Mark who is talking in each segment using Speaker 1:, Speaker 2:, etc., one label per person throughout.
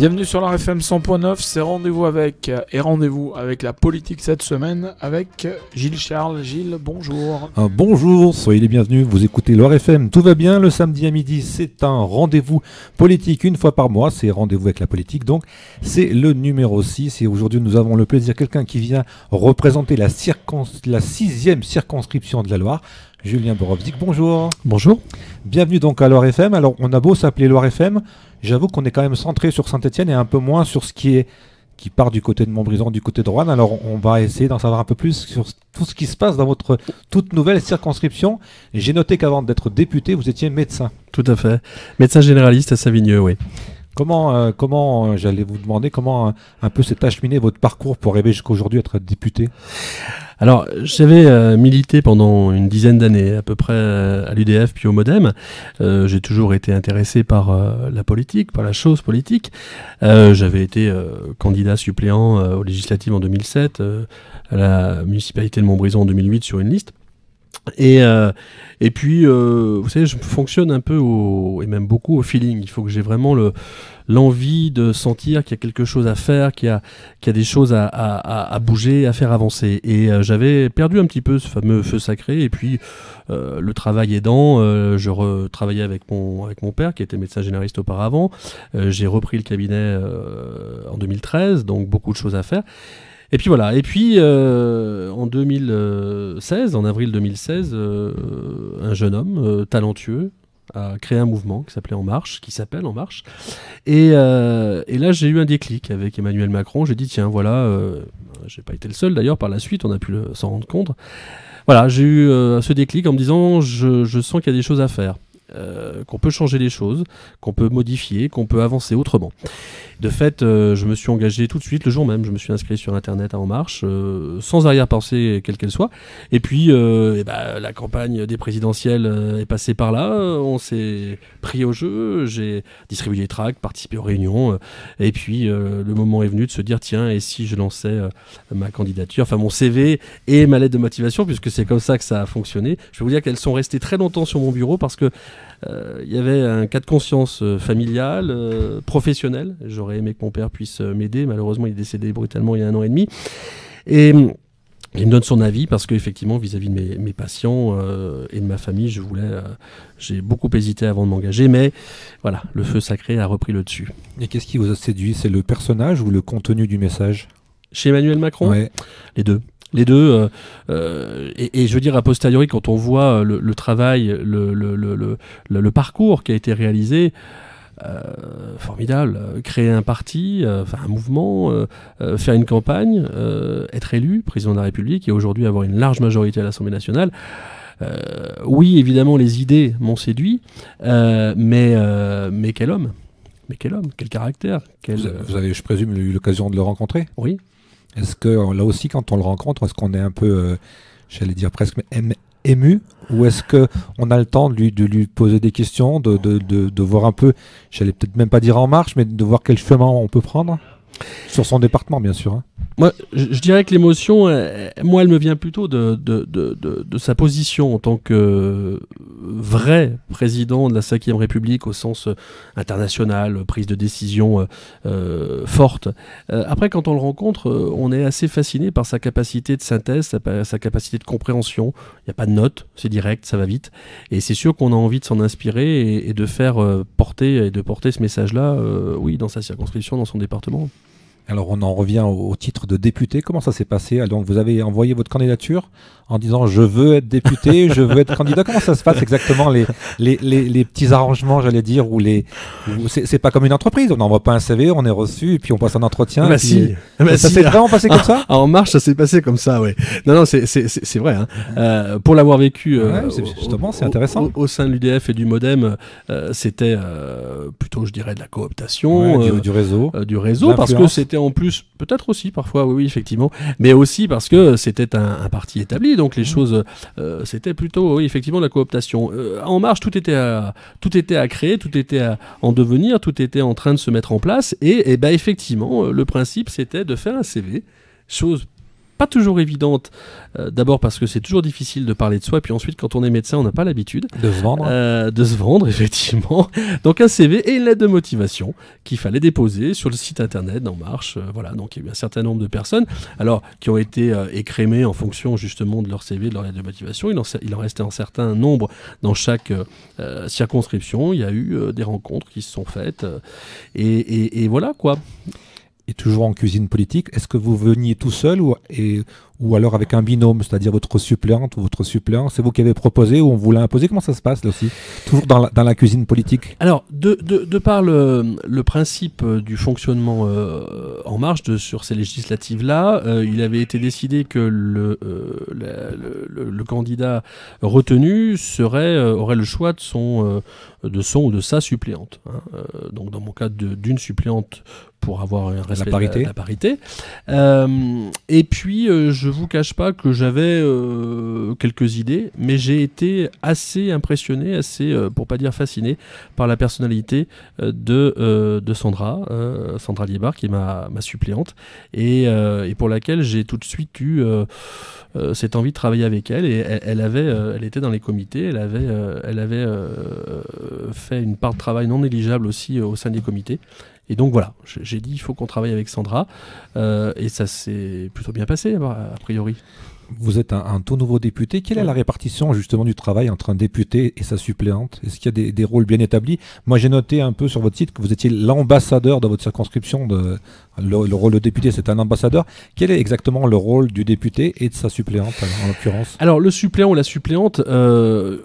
Speaker 1: Bienvenue sur la 100.9, c'est rendez-vous avec euh, et rendez-vous avec la politique cette semaine avec Gilles Charles. Gilles, bonjour.
Speaker 2: Ah, bonjour, soyez les bienvenus, vous écoutez l'ORFM, tout va bien, le samedi à midi c'est un rendez-vous politique une fois par mois, c'est rendez-vous avec la politique donc c'est le numéro 6 et aujourd'hui nous avons le plaisir, quelqu'un qui vient représenter la, circon... la sixième circonscription de la Loire, Julien Borovzik, bonjour. Bonjour. Bienvenue donc à Loire FM. Alors, on a beau s'appeler Loire FM, j'avoue qu'on est quand même centré sur Saint-Etienne et un peu moins sur ce qui est qui part du côté de Montbrison, du côté de Rouen. Alors, on va essayer d'en savoir un peu plus sur tout ce qui se passe dans votre toute nouvelle circonscription. J'ai noté qu'avant d'être député, vous étiez médecin. Tout à fait. Médecin généraliste à Savigneux, oui. Comment, euh,
Speaker 1: comment euh, j'allais vous demander, comment euh, un, peu s'est acheminé votre parcours pour arriver jusqu'aujourd'hui à être député alors, j'avais milité pendant une dizaine d'années, à peu près à l'UDF puis au Modem. j'ai toujours été intéressé par la politique, par la chose politique. j'avais été candidat suppléant aux législatives en 2007, à la municipalité de Montbrison en 2008 sur une liste. Et, euh, et puis, euh, vous savez, je fonctionne un peu au, et même beaucoup au feeling. Il faut que j'ai vraiment le, l'envie de sentir qu'il y a quelque chose à faire, qu'il y a, qu'il a des choses à, à, bouger, à faire avancer. Et euh, j'avais perdu un petit peu ce fameux feu sacré. Et puis, le travail aidant, je retravaillais avec mon, avec mon père, qui était médecin généraliste auparavant. j'ai repris le cabinet en 2013, donc beaucoup de choses à faire. Et puis voilà, et puis euh, en 2016, en avril 2016, euh, un jeune homme euh, talentueux a créé un mouvement qui s'appelait En Marche, qui s'appelle En Marche. Et, là, j'ai eu un déclic avec Emmanuel Macron. J'ai dit, tiens, voilà, j'ai pas été le seul d'ailleurs, par la suite, on a pu s'en rendre compte. Voilà, j'ai eu ce déclic en me disant, je, je sens qu'il y a des choses à faire. Euh, qu'on peut changer les choses, qu'on peut modifier, qu'on peut avancer autrement. De fait, euh, je me suis engagé tout de suite, le jour même, je me suis inscrit sur Internet à En Marche, euh, sans arrière-pensée quelle qu'elle soit. Et puis, eh ben, la campagne des présidentielles est passée par là, on s'est pris au jeu, j'ai distribué des tracts, participé aux réunions, et puis le moment est venu de se dire, tiens, et si je lançais ma candidature, enfin mon CV et ma lettre de motivation, puisque c'est comme ça que ça a fonctionné. Je vais vous dire qu'elles sont restées très longtemps sur mon bureau parce que euh, il y avait un cas de conscience euh, familial, euh, professionnel. J'aurais aimé que mon père puisse m'aider. Malheureusement, il est décédé brutalement il y a un an et demi. Et hum, il me donne son avis parce qu'effectivement, vis-à-vis de mes, patients et de ma famille, je voulais, j'ai beaucoup hésité avant de m'engager, mais voilà, le feu sacré a repris le dessus. Et qu'est-ce qui vous a séduit C'est le personnage ou le contenu du message Chez Emmanuel Macron Les deux les deux. Euh, euh, et, je veux dire, a posteriori, quand on voit euh, le, travail, le, parcours qui a été réalisé, formidable. Créer un parti, enfin un mouvement, faire une campagne, être élu président de la République et aujourd'hui avoir une large majorité à l'Assemblée nationale. oui, évidemment, les idées m'ont séduit, mais, mais quel homme Mais quel homme Quel caractère Vous avez, je présume, eu l'occasion de le rencontrer Oui, est-ce que euh, là aussi, quand on le rencontre,
Speaker 2: est-ce qu'on est un peu, euh, j'allais dire presque ému, ou est-ce que on a le temps de lui, de lui poser des questions, de, de, de voir un peu, j'allais peut-être même pas dire en marche, mais de voir quel chemin on peut prendre sur son département, bien sûr. Hein.
Speaker 1: Moi, je, dirais que l'émotion, euh, moi, elle me vient plutôt de, sa position en tant que euh, vrai président de la Ve République au sens euh, international, prise de décision forte. après, quand on le rencontre, on est assez fasciné par sa capacité de synthèse, sa, capacité de compréhension. Il n'y a pas de notes, c'est direct, ça va vite. Et c'est sûr qu'on a envie de s'en inspirer et, de faire porter et de porter ce message-là, oui, dans sa circonscription, dans son département. Alors on en revient au, titre de député. Comment ça s'est passé Donc vous avez
Speaker 2: envoyé votre candidature en disant je veux être député, je veux être candidat. Comment ça se passe exactement les, petits arrangements, j'allais dire, ou les c'est pas comme une entreprise. On n'envoie pas un CV, on est reçu et puis on passe un entretien. Mais bah si. ça bah s'est vraiment passé comme ça En marche, ça s'est passé comme
Speaker 1: ça, oui. Non non, c'est vrai. Hein. Euh, pour l'avoir vécu, euh, justement, c'est intéressant. Au, sein de l'UDF et du MoDem, euh, c'était plutôt, je dirais, de la cooptation, du, réseau, du réseau, parce que c'était en plus, peut-être aussi parfois, oui, effectivement, mais aussi parce que c'était un, parti établi, donc les mhm. choses, euh, c'était plutôt, oui, effectivement, la cooptation. Euh, en marche, tout était, à, tout était à créer, tout était à, en devenir, tout était en train de se mettre en place, et, eh ben, effectivement, euh, le principe, c'était de faire un CV, chose pas toujours évidente. Euh, d'abord parce que c'est toujours difficile de parler de soi, puis ensuite quand on est médecin, on n'a pas l'habitude de se vendre. Euh, de se vendre, effectivement. Donc un CV et une lettre de motivation qu'il fallait déposer sur le site internet d'En Marche. Euh, voilà, donc il y a eu un certain nombre de personnes, alors qui ont été écrémées en fonction justement de leur CV, de leur lettre de motivation. Il en, il en restait un certain nombre dans chaque circonscription. Il y a eu des rencontres qui se sont faites. Et, et voilà quoi toujours en cuisine politique, est-ce que vous veniez tout seul ou, ou
Speaker 2: alors avec un binôme, c'est-à-dire votre suppléante ou votre suppléant C'est vous qui avez proposé ou on vous l'a imposé Comment ça se passe là aussi Toujours dans la, cuisine politique
Speaker 1: Alors, de, par le, principe euh, du fonctionnement euh, en marche sur ces législatives-là, euh, il avait été décidé que le, candidat retenu aurait le choix de son, de ou de sa suppléante. Hein. donc, dans mon cas, d'une suppléante pour avoir un respect la parité. De la, parité. et puis, euh, je vous cache pas que j'avais euh, quelques idées, mais j'ai été assez impressionné, assez, euh, pour pas dire fasciné, par la personnalité de, de Sandra, Sandra Liebar, qui est ma, suppléante, et, et, pour laquelle j'ai tout de suite eu cette envie de travailler avec elle. Et elle, avait, elle était dans les comités, elle avait, elle avait fait une part de travail non négligeable aussi au sein des comités. Et donc voilà, j'ai dit il faut qu'on travaille avec Sandra. Euh, et ça s'est plutôt bien passé, bah, a priori.
Speaker 2: Vous êtes un, tout nouveau député. Quelle est la répartition justement du travail entre un député et sa suppléante Est-ce qu'il y a des, des rôles bien établis Moi j'ai noté un peu sur votre site que vous étiez l'ambassadeur dans votre circonscription de, le, rôle de député, c'est un ambassadeur. Quel est exactement le rôle du député et de sa suppléante, en l'occurrence
Speaker 1: Alors, le suppléant ou la suppléante, euh,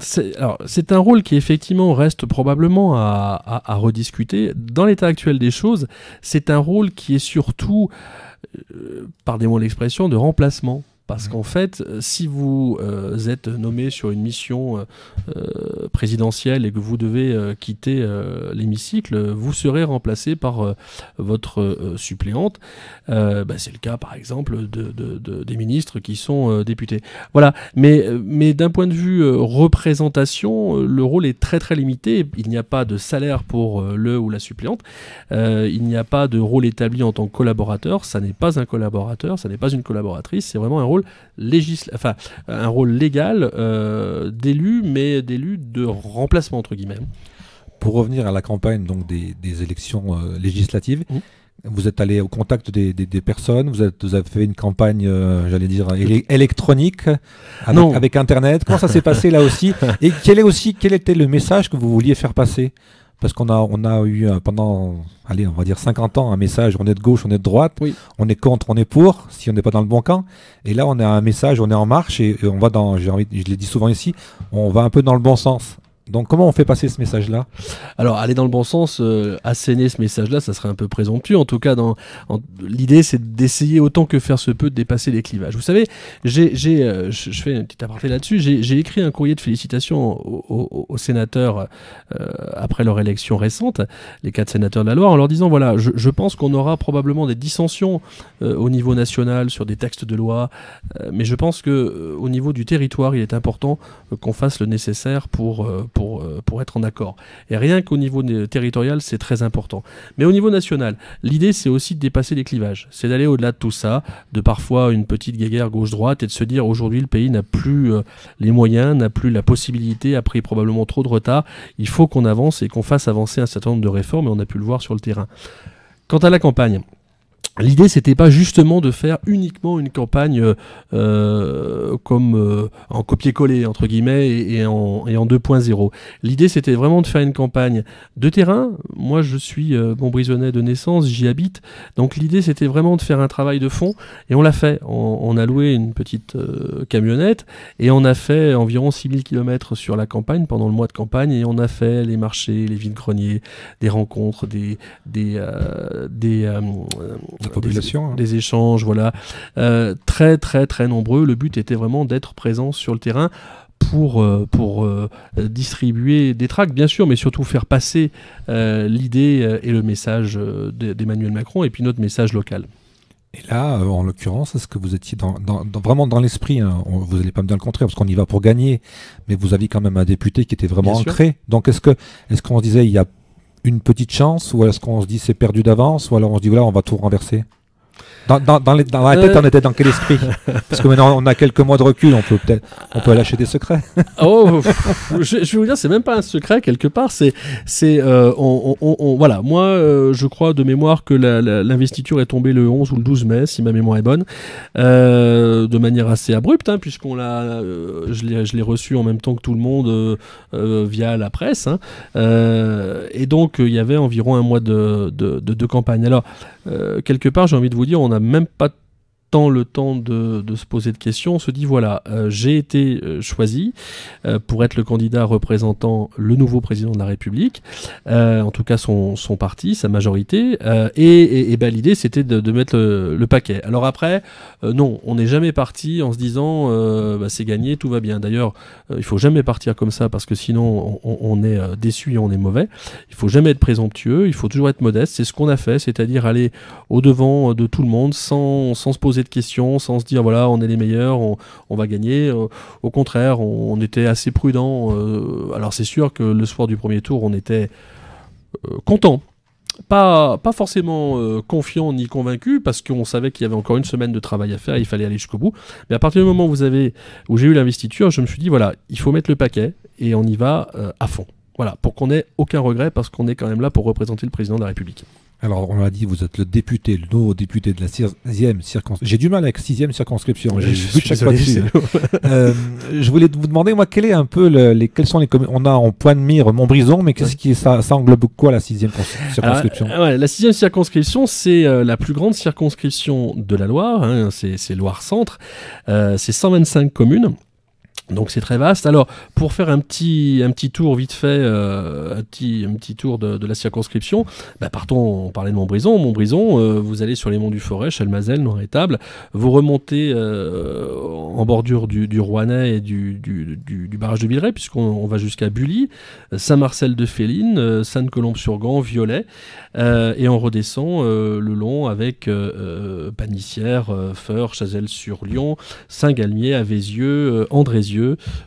Speaker 1: c'est un rôle qui, effectivement, reste probablement à, rediscuter. Dans l'état actuel des choses, c'est un rôle qui est surtout, par euh, pardonnez-moi l'expression, de remplacement. Parce qu'en fait, euh, si vous euh, êtes nommé sur une mission euh, présidentielle et que vous devez quitter l'hémicycle, vous serez remplacé par votre suppléante. Bah, c'est le cas, par exemple, des ministres qui sont députés. Voilà. Mais, mais d'un point de vue représentation, le rôle est très très limité. Il n'y a pas de salaire pour le ou la suppléante. il n'y a pas de rôle établi en tant que collaborateur. Ça n'est pas un collaborateur, ça n'est pas une collaboratrice. C'est vraiment un rôle enfin un rôle légal euh, d'élu, mais d'élu de remplacement entre guillemets.
Speaker 2: Pour revenir à la campagne donc des, élections euh, législatives. Vous êtes allé au contact des, personnes, vous, avez fait une campagne, euh, j'allais dire, électronique avec, avec Internet. Comment ça s'est passé là aussi Et quel, est aussi, quel était le message que vous vouliez faire passer parce qu'on a, on a eu euh, pendant, allez, on va dire 50 ans, un message on est de gauche, on est de droite, on est contre, on est pour, si on n'est pas dans le bon camp. Et là, on a un message on est en marche et, euh, on va dans, envie, je l'ai dit souvent ici, on va un peu dans le bon sens.
Speaker 1: Donc comment on fait passer ce message-là Alors aller dans le bon sens, euh, asséner ce message-là, ça serait un peu présomptueux. En tout cas, dans, l'idée c'est d'essayer autant que faire se peut de dépasser les clivages. Vous savez, j'ai, euh, je fais un petit aparté là-dessus, j'ai, écrit un courrier de félicitations aux, sénateurs euh, après leur élection récente, les quatre sénateurs de la Loire, en leur disant, voilà, je, pense qu'on aura probablement des dissensions au niveau national sur des textes de loi, mais je pense que au niveau du territoire, il est important qu'on fasse le nécessaire pour euh, pour, être en accord. Et rien qu'au niveau territorial, c'est très important. Mais au niveau national, l'idée, c'est aussi de dépasser les clivages. C'est d'aller au-delà de tout ça, de parfois une petite guéguerre gauche-droite et de se dire aujourd'hui, le pays n'a plus euh, les moyens, n'a plus la possibilité, a pris probablement trop de retard. Il faut qu'on avance et qu'on fasse avancer un certain nombre de réformes et on a pu le voir sur le terrain. Quant à la campagne, L'idée, c'était pas justement de faire uniquement une campagne euh, euh, comme euh, en copier-coller entre guillemets et, en, et en 2.0. L'idée, c'était vraiment de faire une campagne de terrain. Moi, je suis euh, bon de naissance, j'y habite. Donc l'idée, c'était vraiment de faire un travail de fond et on l'a fait. On, a loué une petite camionnette et on a fait environ 6000 km sur la campagne pendant le mois de campagne et on a fait les marchés, les vides greniers, des rencontres, des des des population. Hein. Des, échanges, voilà. Euh, très, très, très nombreux. Le but était vraiment d'être présent sur le terrain pour, euh, pour euh, distribuer des tracts, bien sûr, mais surtout faire passer l'idée et le message d'Emmanuel Macron et puis notre message local. Et
Speaker 2: là, en l'occurrence, est-ce que vous étiez dans, vraiment dans l'esprit hein? Vous n'allez pas me dire le contraire, parce qu'on y va pour gagner, mais vous aviez quand même un député qui était vraiment ancré. Donc est-ce que est-ce qu'on disait il y a une petite chance ou est-ce qu'on se dit c'est perdu d'avance ou alors on se dit voilà on va tout renverser dans, dans, dans, la tête, on était dans quel esprit Parce que maintenant, on a quelques mois de recul, on peut peut-être, on peut lâcher des secrets.
Speaker 1: oh, je, vais vous dire, c'est même pas un secret quelque part. C'est, c'est, euh, on, on, voilà. Moi, euh, je crois de mémoire que l'investiture est tombée le 11 ou le 12 mai, si ma mémoire est bonne, euh, de manière assez abrupte, hein, puisqu'on l'a, je l'ai, je reçu en même temps que tout le monde via la presse. Hein. et donc, il y avait environ un mois de, de, de, de campagne. Alors, quelque part, j'ai envie de vous on n'a même pas tant le temps de, se poser de questions. On se dit voilà, euh, j'ai été euh, choisi euh, pour être le candidat représentant le nouveau président de la République, en tout cas son, parti, sa majorité, et, bah, l'idée c'était de, mettre le, paquet. Alors après, non, on n'est jamais parti en se disant bah, c'est gagné, tout va bien. D'ailleurs, il faut jamais partir comme ça parce que sinon on, est déçu et on est mauvais. Il faut jamais être présomptueux, il faut toujours être modeste. C'est ce qu'on a fait, c'est-à-dire aller au devant de tout le monde sans, sans se poser de questions, sans se dire voilà, on est les meilleurs, on, va gagner. Euh, au contraire, on, était assez prudent. Euh, alors c'est sûr que le soir du premier tour, on était euh, content pas, pas forcément confiant ni convaincu parce qu'on savait qu'il y avait encore une semaine de travail à faire, il fallait aller jusqu'au bout. Mais à partir du moment où, vous avez, où j'ai eu l'investiture, je me suis dit voilà, il faut mettre le paquet et on y va à fond. Voilà, pour qu'on ait aucun regret parce qu'on est quand même là pour représenter le président de la République.
Speaker 2: Alors, on l'a dit, vous êtes le député, le nouveau député de la 6e circonscription. J'ai du mal avec 6e circonscription. J'ai vu chaque fois hein. euh, je voulais vous demander, moi, quel est un peu les, quels sont les communes On a en point de mire Montbrison, mais qu'est-ce qui ça, ça, englobe quoi la sixième circonscription
Speaker 1: La sixième circonscription, c'est euh, la plus grande circonscription de la Loire. Hein, c'est Loire-Centre. Euh, c'est 125 communes. Donc c'est très vaste. Alors pour faire un petit, un petit tour vite fait, euh, un, petit, tour de, la circonscription, bah, partons, on parlait de Montbrison. Montbrison, euh, vous allez sur les monts du Forêt, Chalmazel, noir vous remontez euh, en bordure du, du Rouennais et du, barrage de Villeray, puisqu'on va jusqu'à Bully, Saint-Marcel-de-Féline, Sainte-Colombe-sur-Gand, Violet, et on redescend le long avec Panissière, Feur, Chazelle-sur-Lyon, Saint-Galmier, Avézieux, Andrézieux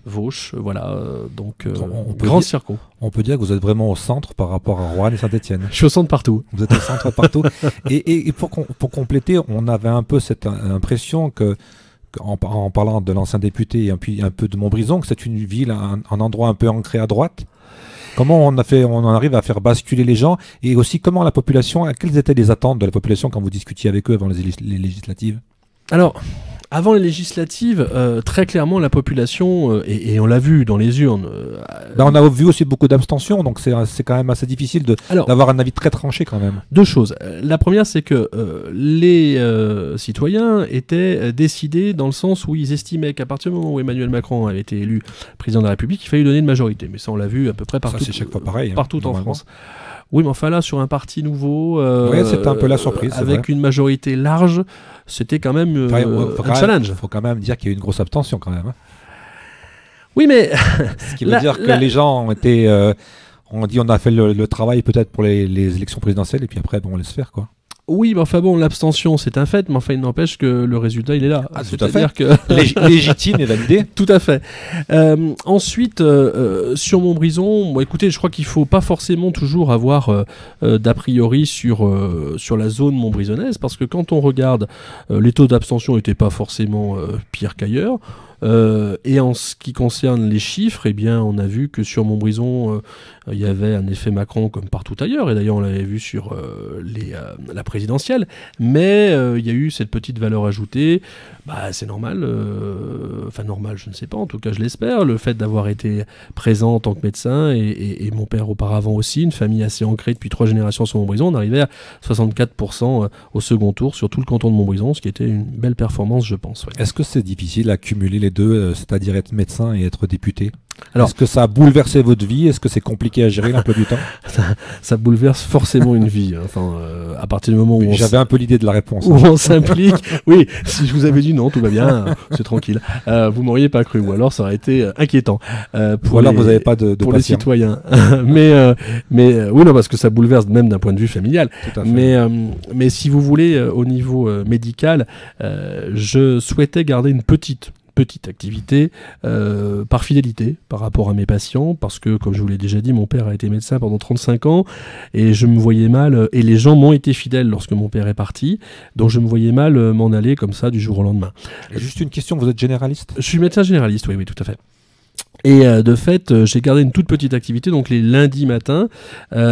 Speaker 1: Vauche, euh, voilà. Euh, donc, euh, on grand circo.
Speaker 2: On peut dire que vous êtes vraiment au centre par rapport à Rouen et Saint-Etienne. Je suis au centre partout. Vous êtes au centre partout. et, pour, compléter, on avait un peu cette impression que. En, parlant de l'ancien député et puis un peu de Montbrison, que c'est une ville, un, endroit un peu ancré à droite. Comment on en arrive à faire basculer les gens et aussi comment la population, quelles
Speaker 1: étaient les attentes de la population quand vous discutiez avec eux avant les, les
Speaker 2: législatives
Speaker 1: Alors, avant les législatives, euh, très clairement, la population, euh, et, on l'a vu dans les urnes. Euh, on
Speaker 2: a vu aussi beaucoup d'abstention, donc c'est quand même assez difficile d'avoir un avis très tranché quand même. Deux choses.
Speaker 1: La première, c'est que les citoyens étaient décidés dans le sens où ils estimaient qu'à partir du moment où Emmanuel Macron avait été élu président de la République, il fallait lui donner une majorité. Mais ça, on l'a vu à peu près partout. chaque fois pareil. Hein, partout en France. Oui, mais enfin là, sur un parti nouveau, euh, un peu la surprise, avec une majorité large, c'était quand même euh, un challenge. Il faut
Speaker 2: quand même dire qu'il y a eu une grosse abstention quand même. Hein.
Speaker 1: Oui, mais ce qui veut dire que les gens
Speaker 2: ont été, euh, on dit, on a fait le, travail peut-être pour les, les, élections présidentielles et puis après, bon, on laisse
Speaker 1: faire quoi. Oui, enfin bon, l'abstention, c'est un fait, mais enfin, il n'empêche que le résultat, il est là. Ah, C'est-à-dire que. légitime et validé. tout à fait. Euh, ensuite, euh, sur Montbrison, écoutez, je crois qu'il ne faut pas forcément toujours avoir euh, d'a priori sur, sur la zone montbrisonnaise, parce que quand on regarde, les taux d'abstention n'étaient pas forcément pires qu'ailleurs. Euh, et en ce qui concerne les chiffres, eh bien, on a vu que sur Montbrison, euh, il y avait un effet Macron comme partout ailleurs, et d'ailleurs on l'avait vu sur euh, les, la présidentielle, mais il y a eu cette petite valeur ajoutée, bah, c'est normal, enfin normal, je ne sais pas, en tout cas je l'espère, le fait d'avoir été présent en tant que médecin, et, mon père auparavant aussi, une famille assez ancrée depuis trois générations sur Montbrison, on arrivait à 64% au second tour sur tout le canton de Montbrison, ce qui était une belle performance, je pense. Est-ce que
Speaker 2: c'est difficile d'accumuler les euh, c'est-à-dire être médecin et être député alors, est-ce que ça a bouleversé votre
Speaker 1: vie Est-ce que c'est compliqué à gérer peu du temps ça, bouleverse forcément une vie. Hein. Enfin, euh, à partir du moment où j'avais un peu l'idée de la réponse, où hein. on s'implique. oui, si je vous avais dit non, tout va bien, c'est tranquille. Euh, vous m'auriez pas cru, ou alors ça aurait été euh, inquiétant. pour ou alors vous n'avez pas de, de les citoyens. mais mais oui, non, parce que ça bouleverse même d'un point de vue familial. Mais mais si vous voulez, au niveau médical, je souhaitais garder une petite petite activité euh, par fidélité par rapport à mes patients, parce que, comme je vous l'ai déjà dit, mon père a été médecin pendant 35 ans et je me voyais mal, euh, et les gens m'ont été fidèles lorsque mon père est parti, donc je me voyais mal euh, m'en aller comme ça du jour au lendemain. juste une question, vous êtes généraliste Je suis médecin généraliste, oui, oui, tout à fait. Et euh, de fait, euh, j'ai gardé une toute petite activité, donc les lundis euh, matin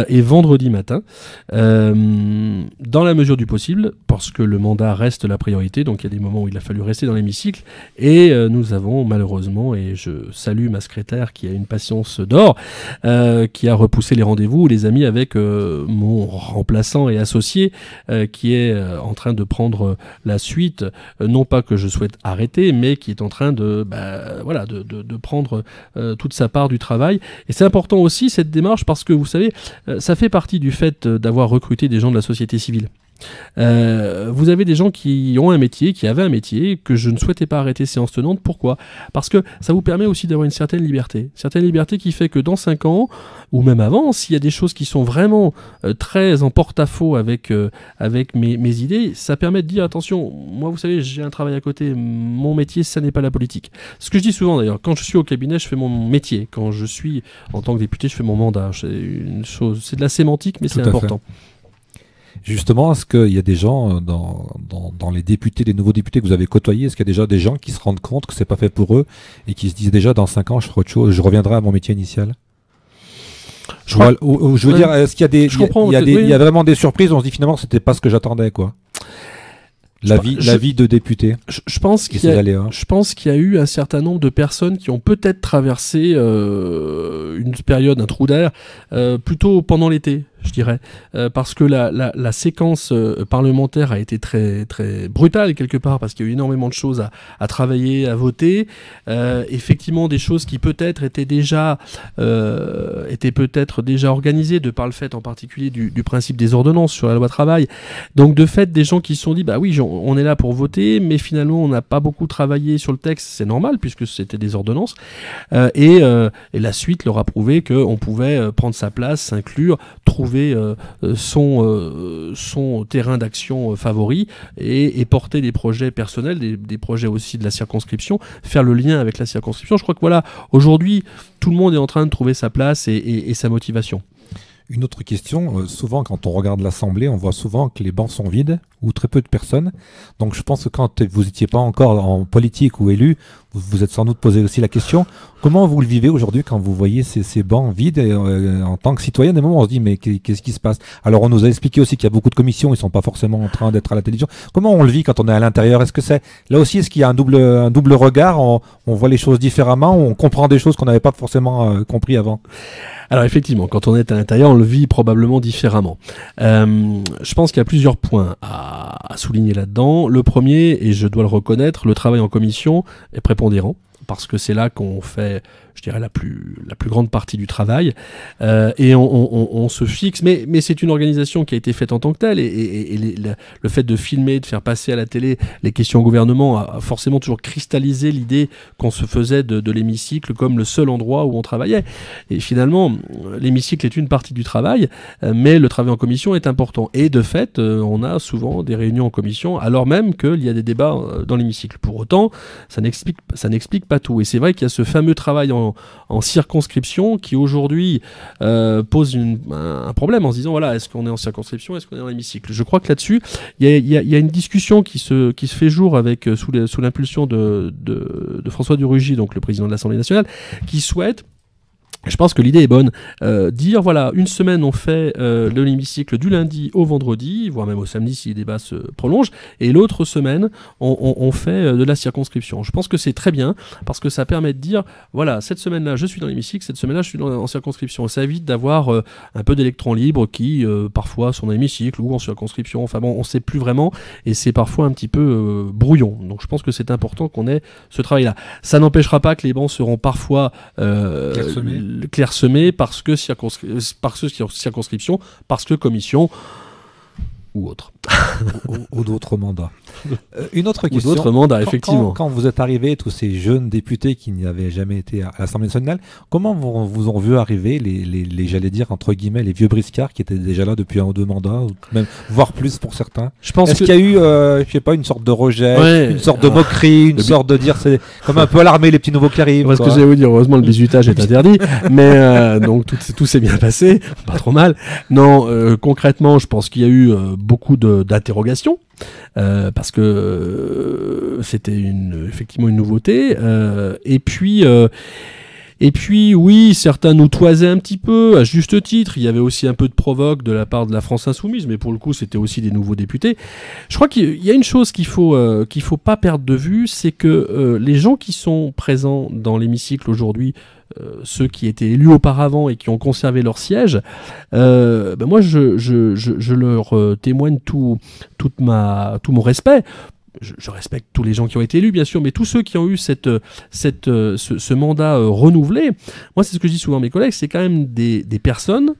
Speaker 1: et vendredis matin, dans la mesure du possible, parce que le mandat reste la priorité, donc il y a des moments où il a fallu rester dans l'hémicycle, et nous avons malheureusement, et je salue ma secrétaire qui a une patience d'or, qui a repoussé les rendez-vous, les amis avec mon remplaçant et associé, qui est en train de prendre la suite, non pas que je souhaite arrêter, mais qui est en train de, bah, voilà, de, de, de prendre euh, toute sa part du travail. Et c'est important aussi cette démarche parce que vous savez, euh, ça fait partie du fait euh, d'avoir recruté des gens de la société civile. Euh, vous avez des gens qui ont un métier, qui avaient un métier, que je ne souhaitais pas arrêter séance tenante. Pourquoi Parce que ça vous permet aussi d'avoir une certaine liberté. Certaine liberté qui fait que dans 5 ans, ou même avant, s'il y a des choses qui sont vraiment euh, très en porte-à-faux avec, euh, avec mes, idées, ça permet de dire attention, moi vous savez, j'ai un travail à côté, mon métier, ça n'est pas la politique. Ce que je dis souvent d'ailleurs, quand je suis au cabinet, je fais mon métier. Quand je suis en tant que député, je fais mon mandat. C'est une chose, c'est de la sémantique, mais c'est important.
Speaker 2: Justement, est-ce qu'il y a des gens euh, dans, les députés, les nouveaux députés que vous avez côtoyés, est-ce qu'il y a déjà des gens qui se rendent compte que c'est pas fait pour eux et qui se disent déjà dans 5 ans je ferai je reviendrai à mon métier initial je, veux dire, est-ce qu'il y a des, il y, a vraiment des surprises On se dit finalement
Speaker 1: c'était pas ce que j'attendais quoi.
Speaker 2: La vie, la vie de député.
Speaker 1: Je, pense qu'il y, hein. je pense qu'il y a eu un certain nombre de personnes qui ont peut-être traversé euh, une période, un trou d'air, euh, plutôt pendant l'été je dirais, euh, parce que la, séquence euh, parlementaire a été très, très brutale quelque part, parce qu'il y a eu énormément de choses à, travailler, à voter. Euh, effectivement, des choses qui peut-être étaient déjà, étaient peut-être déjà organisées, de par le fait en particulier du, principe des ordonnances sur la loi travail. Donc, de fait, des gens qui se sont dit, bah oui, on est là pour voter, mais finalement, on n'a pas beaucoup travaillé sur le texte, c'est normal, puisque c'était des ordonnances. Et, et, la suite leur a prouvé qu'on pouvait prendre sa place, s'inclure, trouver euh, euh, son, terrain d'action euh, favori et, porter des projets personnels, des, projets aussi de la circonscription, faire le lien avec la circonscription. Je crois que voilà, aujourd'hui, tout le monde est en train de trouver sa place et sa motivation.
Speaker 2: Une autre question, euh, souvent quand on regarde l'Assemblée, on voit souvent que les bancs sont vides ou très peu de personnes. Donc je pense que quand vous n'étiez pas encore en politique ou élu, vous vous êtes sans doute posé aussi la question, comment vous le vivez aujourd'hui quand vous voyez ces, bancs vides euh, en tant que citoyen Des moments on se dit mais qu'est-ce qui se passe Alors on nous a expliqué aussi qu'il y a beaucoup de commissions, ils sont pas forcément en train d'être à la télévision. Comment on le vit quand on est à l'intérieur Est-ce que c'est là aussi est-ce qu'il y a un double un double regard on, voit les choses différemment, on comprend des choses qu'on n'avait pas forcément euh, compris avant.
Speaker 1: Alors effectivement, quand on est à l'intérieur, on le vit probablement différemment. Euh, je pense qu'il y a plusieurs points à, à souligner là-dedans. Le premier, et je dois le reconnaître, le travail en commission est prépondérant, parce que c'est là qu'on fait je dirais, la plus, la plus grande partie du travail. Euh, et on, se fixe, mais, mais c'est une organisation qui a été faite en tant que telle, et, le fait de filmer, de faire passer à la télé les questions au gouvernement a forcément toujours cristallisé l'idée qu'on se faisait de, de l'hémicycle comme le seul endroit où on travaillait. Et finalement, l'hémicycle est une partie du travail, euh, mais le travail en commission est important. Et de fait, euh, on a souvent des réunions en commission, alors même qu'il y a des débats dans l'hémicycle. Pour autant, ça n'explique pas tout. Et c'est vrai qu'il y a ce fameux travail en en, circonscription qui aujourd'hui euh, pose un problème en se disant voilà, est-ce qu'on est en circonscription, est-ce qu'on est en hémicycle Je crois que là-dessus, il y, a, une discussion qui se, qui se fait jour avec, euh, sous l'impulsion de, de, de François Durugy, donc le président de l'Assemblée nationale, qui souhaite je pense que l'idée est bonne. Euh, dire, voilà, une semaine, on fait euh, le l'hémicycle du lundi au vendredi, voire même au samedi si les débats se prolongent, et l'autre semaine, on, fait euh, de la circonscription. Je pense que c'est très bien, parce que ça permet de dire, voilà, cette semaine-là, je suis dans l'hémicycle, cette semaine-là, je suis en circonscription. ça évite d'avoir euh, un peu d'électrons libres qui, parfois, sont dans l'hémicycle ou en circonscription. Enfin bon, on sait plus vraiment, et c'est parfois un petit peu brouillon. Donc je pense que c'est important qu'on ait ce travail-là. Ça n'empêchera pas que les bancs seront parfois... Euh, clairsemé parce que, parce que circonscription, parce que commission ou autre.
Speaker 2: ou, d'autres mandats. Euh, une autre question. Ou d'autres mandats, effectivement. Quand, vous êtes arrivés, tous ces jeunes députés qui n'avaient jamais été à l'Assemblée nationale, comment vous, vous ont vu arriver les, les, les j'allais dire, entre guillemets, les vieux briscards qui étaient déjà là depuis un ou deux mandats, ou même, voire plus pour certains Je pense Est-ce qu'il y a eu, euh, je sais pas, une sorte de rejet, une sorte de ah. moquerie, une sorte de dire c'est comme un peu alarmé, les petits nouveaux qui arrivent Parce que j'allais
Speaker 1: vous dire, heureusement, le bisutage est interdit, mais euh, donc tout, tout s'est bien passé, pas trop mal. Non, euh, concrètement, je pense qu'il y a eu beaucoup d'interrogations euh, parce que euh, c'était une, effectivement une nouveauté. Euh, et puis. Et puis oui, certains nous toisaient un petit peu, à juste titre. Il y avait aussi un peu de provoque de la part de la France insoumise, mais pour le coup, c'était aussi des nouveaux députés. Je crois qu'il y a une chose qu'il faut qu'il faut pas perdre de vue, c'est que les gens qui sont présents dans l'hémicycle aujourd'hui euh, ceux qui étaient élus auparavant et qui ont conservé leur siège, euh, ben moi je, leur euh, témoigne tout, toute ma, tout mon respect je, respecte tous les gens qui ont été élus, bien sûr, mais tous ceux qui ont eu ce, mandat renouvelé, moi, c'est ce que je dis souvent à mes collègues, c'est quand même des, des personnes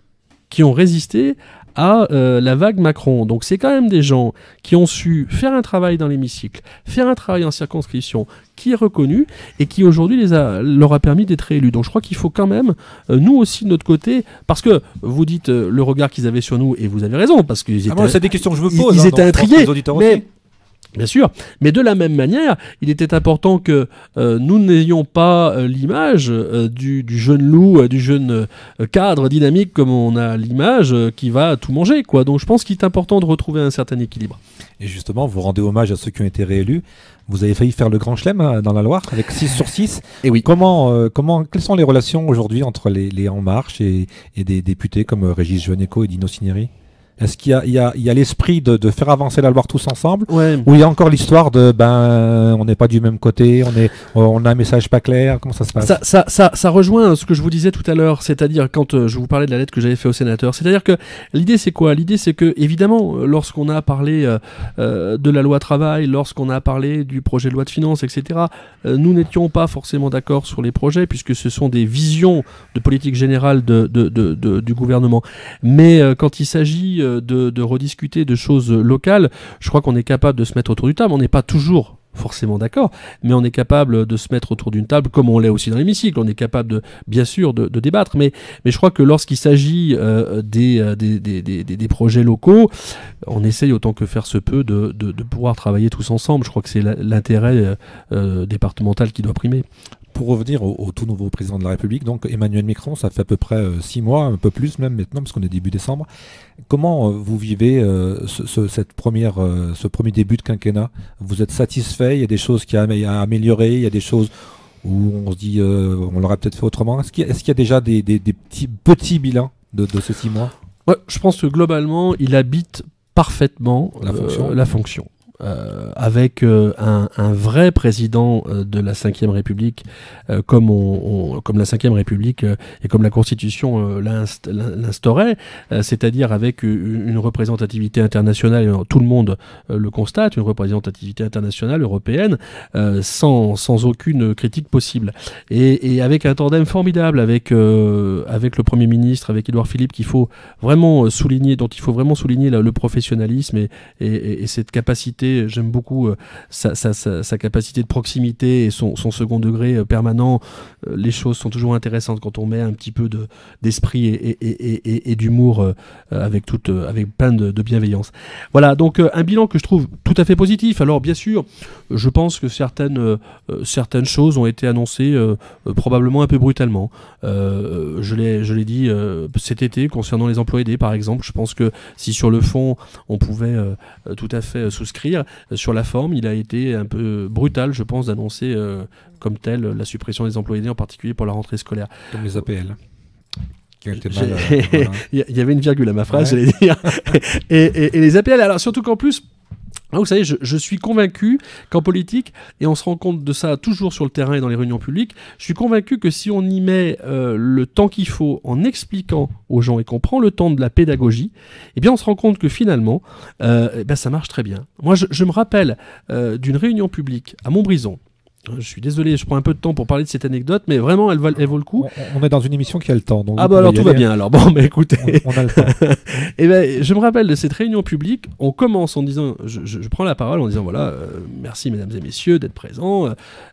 Speaker 1: qui ont résisté à euh, la vague Macron. Donc c'est quand même des gens qui ont su faire un travail dans l'hémicycle, faire un travail en circonscription qui est reconnu et qui aujourd'hui leur a permis d'être élus. Donc je crois qu'il faut quand même, euh, nous aussi de notre côté, parce que vous dites euh, le regard qu'ils avaient sur nous et vous avez raison, parce qu'ils ah étaient, des questions que je me pose, ils, hein, étaient intrigués, Bien sûr, mais de la même manière, il était important que euh, nous n'ayons pas euh, l'image euh, du, jeune loup, du jeune cadre dynamique comme on a l'image qui va tout manger. quoi. Donc je pense qu'il est important de retrouver un certain équilibre. Et justement, vous rendez hommage à ceux qui ont été réélus. Vous avez failli faire le grand chelem hein,
Speaker 2: dans la Loire avec 6 sur 6. Et eh oui. Comment, comment, quelles sont les relations aujourd'hui entre les, En Marche et, des députés comme Régis Jeuneco et Dino Cineri est-ce qu'il y a, l'esprit
Speaker 1: de, faire avancer la loi tous
Speaker 2: ensemble Ou il y a encore l'histoire de ben on n'est pas du même côté, on est on a un message pas clair, comment ça se passe
Speaker 1: ça, ça, rejoint ce que je vous disais tout à l'heure, c'est-à-dire quand euh, je vous parlais de la lettre que j'avais fait au sénateur. C'est-à-dire que l'idée c'est quoi L'idée c'est que évidemment euh, lorsqu'on a parlé euh, de la loi travail, lorsqu'on a parlé du projet de loi de finances, etc., nous n'étions pas forcément d'accord sur les projets puisque ce sont des visions de politique générale de, du gouvernement. Mais quand il s'agit de, rediscuter de choses locales, je crois qu'on est capable de se mettre autour du table. On n'est pas toujours forcément d'accord, mais on est capable de se mettre autour d'une table, comme on l'est aussi dans l'hémicycle. On est capable, de, bien sûr, de, débattre, mais, je crois que lorsqu'il s'agit euh, euh, des, projets locaux, on essaye autant que faire se peut de, pouvoir travailler tous ensemble. Je crois que c'est l'intérêt euh, départemental qui doit primer pour revenir au, tout nouveau président de la République, donc Emmanuel Macron, ça fait à peu près
Speaker 2: euh, six mois, un peu plus même maintenant, parce qu'on est début décembre. Comment euh, vous vivez euh, ce, cette première, ce premier début de quinquennat Vous êtes satisfait Il y a des choses qui à améliorer Il y a des choses où on se dit qu'on on l'aurait peut-être fait autrement Est-ce qu'il y, a déjà des, petits,
Speaker 1: petits, bilans de, ces six mois Je pense que globalement, il habite parfaitement la La fonction. Euh, avec euh, un, vrai président euh, de la Ve République, comme, comme la Ve République et comme la Constitution l'instaurait, c'est-à-dire avec une, représentativité internationale, tout le monde le constate, une représentativité internationale européenne, sans, aucune critique possible. Et, avec un tandem formidable avec, avec le Premier ministre, avec Édouard Philippe, qu'il faut vraiment souligner, dont il faut vraiment souligner le professionnalisme et cette capacité J'aime beaucoup euh, sa, capacité de proximité et son, second degré euh, permanent. Euh, les choses sont toujours intéressantes quand on met un petit peu d'esprit et, d'humour avec, avec plein de, bienveillance. Voilà, donc un bilan que je trouve tout à fait positif. Alors bien sûr, je pense que certaines, certaines choses ont été annoncées probablement un peu brutalement. je l'ai dit cet été concernant les emplois aidés par exemple. Je pense que si sur le fond on pouvait tout à fait souscrire, euh, sur la forme, il a été un peu brutal, je pense, d'annoncer euh, comme tel la suppression des employés en particulier pour la rentrée scolaire. Comme les APL. Euh, il y avait une virgule à ma phrase, j'allais dire. et, les APL, alors surtout qu'en plus, ah, vous savez, je, suis convaincu qu'en politique, et on se rend compte de ça toujours sur le terrain et dans les réunions publiques, je suis convaincu que si on y met euh, le temps qu'il faut en expliquant aux gens et qu'on prend le temps de la pédagogie, eh bien on se rend compte que finalement, euh, eh ben, ça marche très bien. Moi, je, me rappelle euh, d'une réunion publique à Montbrison, euh, je suis désolé, je prends un peu de temps pour parler de cette anecdote, mais vraiment, elle, vaut le coup.
Speaker 2: On, est dans une émission qui a le temps. Donc ah bah alors tout va bien alors. Bon, mais bah, écoutez. On, a le temps. et
Speaker 1: eh ben, je me rappelle de cette réunion publique. On commence en disant, je, prends la parole en disant voilà, euh, merci mesdames et messieurs d'être présents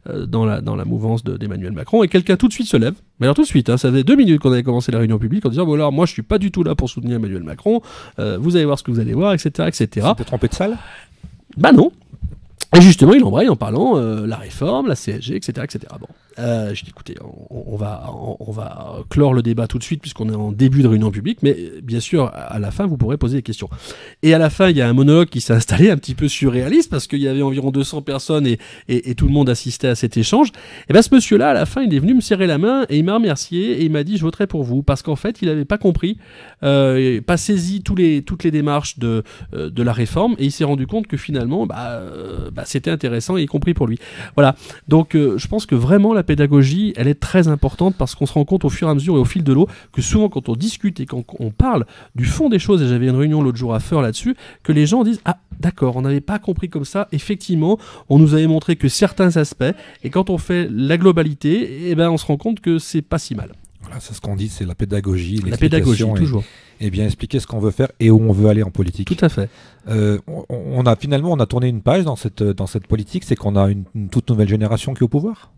Speaker 1: euh, dans, la, dans la mouvance d'Emmanuel Macron. Et quelqu'un tout de suite se lève. Mais alors tout de suite, hein, ça faisait deux minutes qu'on avait commencé la réunion publique en disant voilà, moi je suis pas du tout là pour soutenir Emmanuel Macron. vous allez voir ce que vous allez voir, etc., etc. T'es trompé de salle Bah non. Et justement, il embraye en parlant euh, la réforme, la CSG, etc., etc. Euh, je écoutez, on, va, on, va clore le débat tout de suite puisqu'on est en début de réunion publique, mais euh, bien sûr, à la fin, vous pourrez poser des questions. Et à la fin, il y a un monologue qui s'est installé un petit peu surréaliste parce qu'il y avait environ 200 personnes et, tout le monde assistait à cet échange. Et bien ce monsieur-là, à la fin, il est venu me serrer la main et il m'a remercié et il m'a dit je voterai pour vous parce qu'en fait, il n'avait pas compris, euh, pas saisi tous les, toutes les démarches de, de la réforme et il s'est rendu compte que finalement, bah, bah c'était intéressant, y compris pour lui. Voilà. Donc je pense que vraiment la pédagogie, elle est très importante parce qu'on se rend compte au fur et à mesure et au fil de l'eau que souvent quand on discute et quand on parle du fond des choses, et j'avais une réunion l'autre jour à Feur là-dessus, que les gens disent Ah, d'accord, on n'avait pas compris comme ça. Effectivement, on nous avait montré que certains aspects, et quand on fait la globalité, eh ben, on se rend compte que c'est pas si mal.
Speaker 2: Voilà, c'est ce qu'on dit, c'est la pédagogie. La pédagogie, et, toujours. Et bien expliquer ce qu'on veut faire et où on veut aller en politique. Tout à fait. Euh, on, a finalement, on a tourné une page dans cette, dans cette politique, c'est qu'on a une toute nouvelle génération qui est au pouvoir.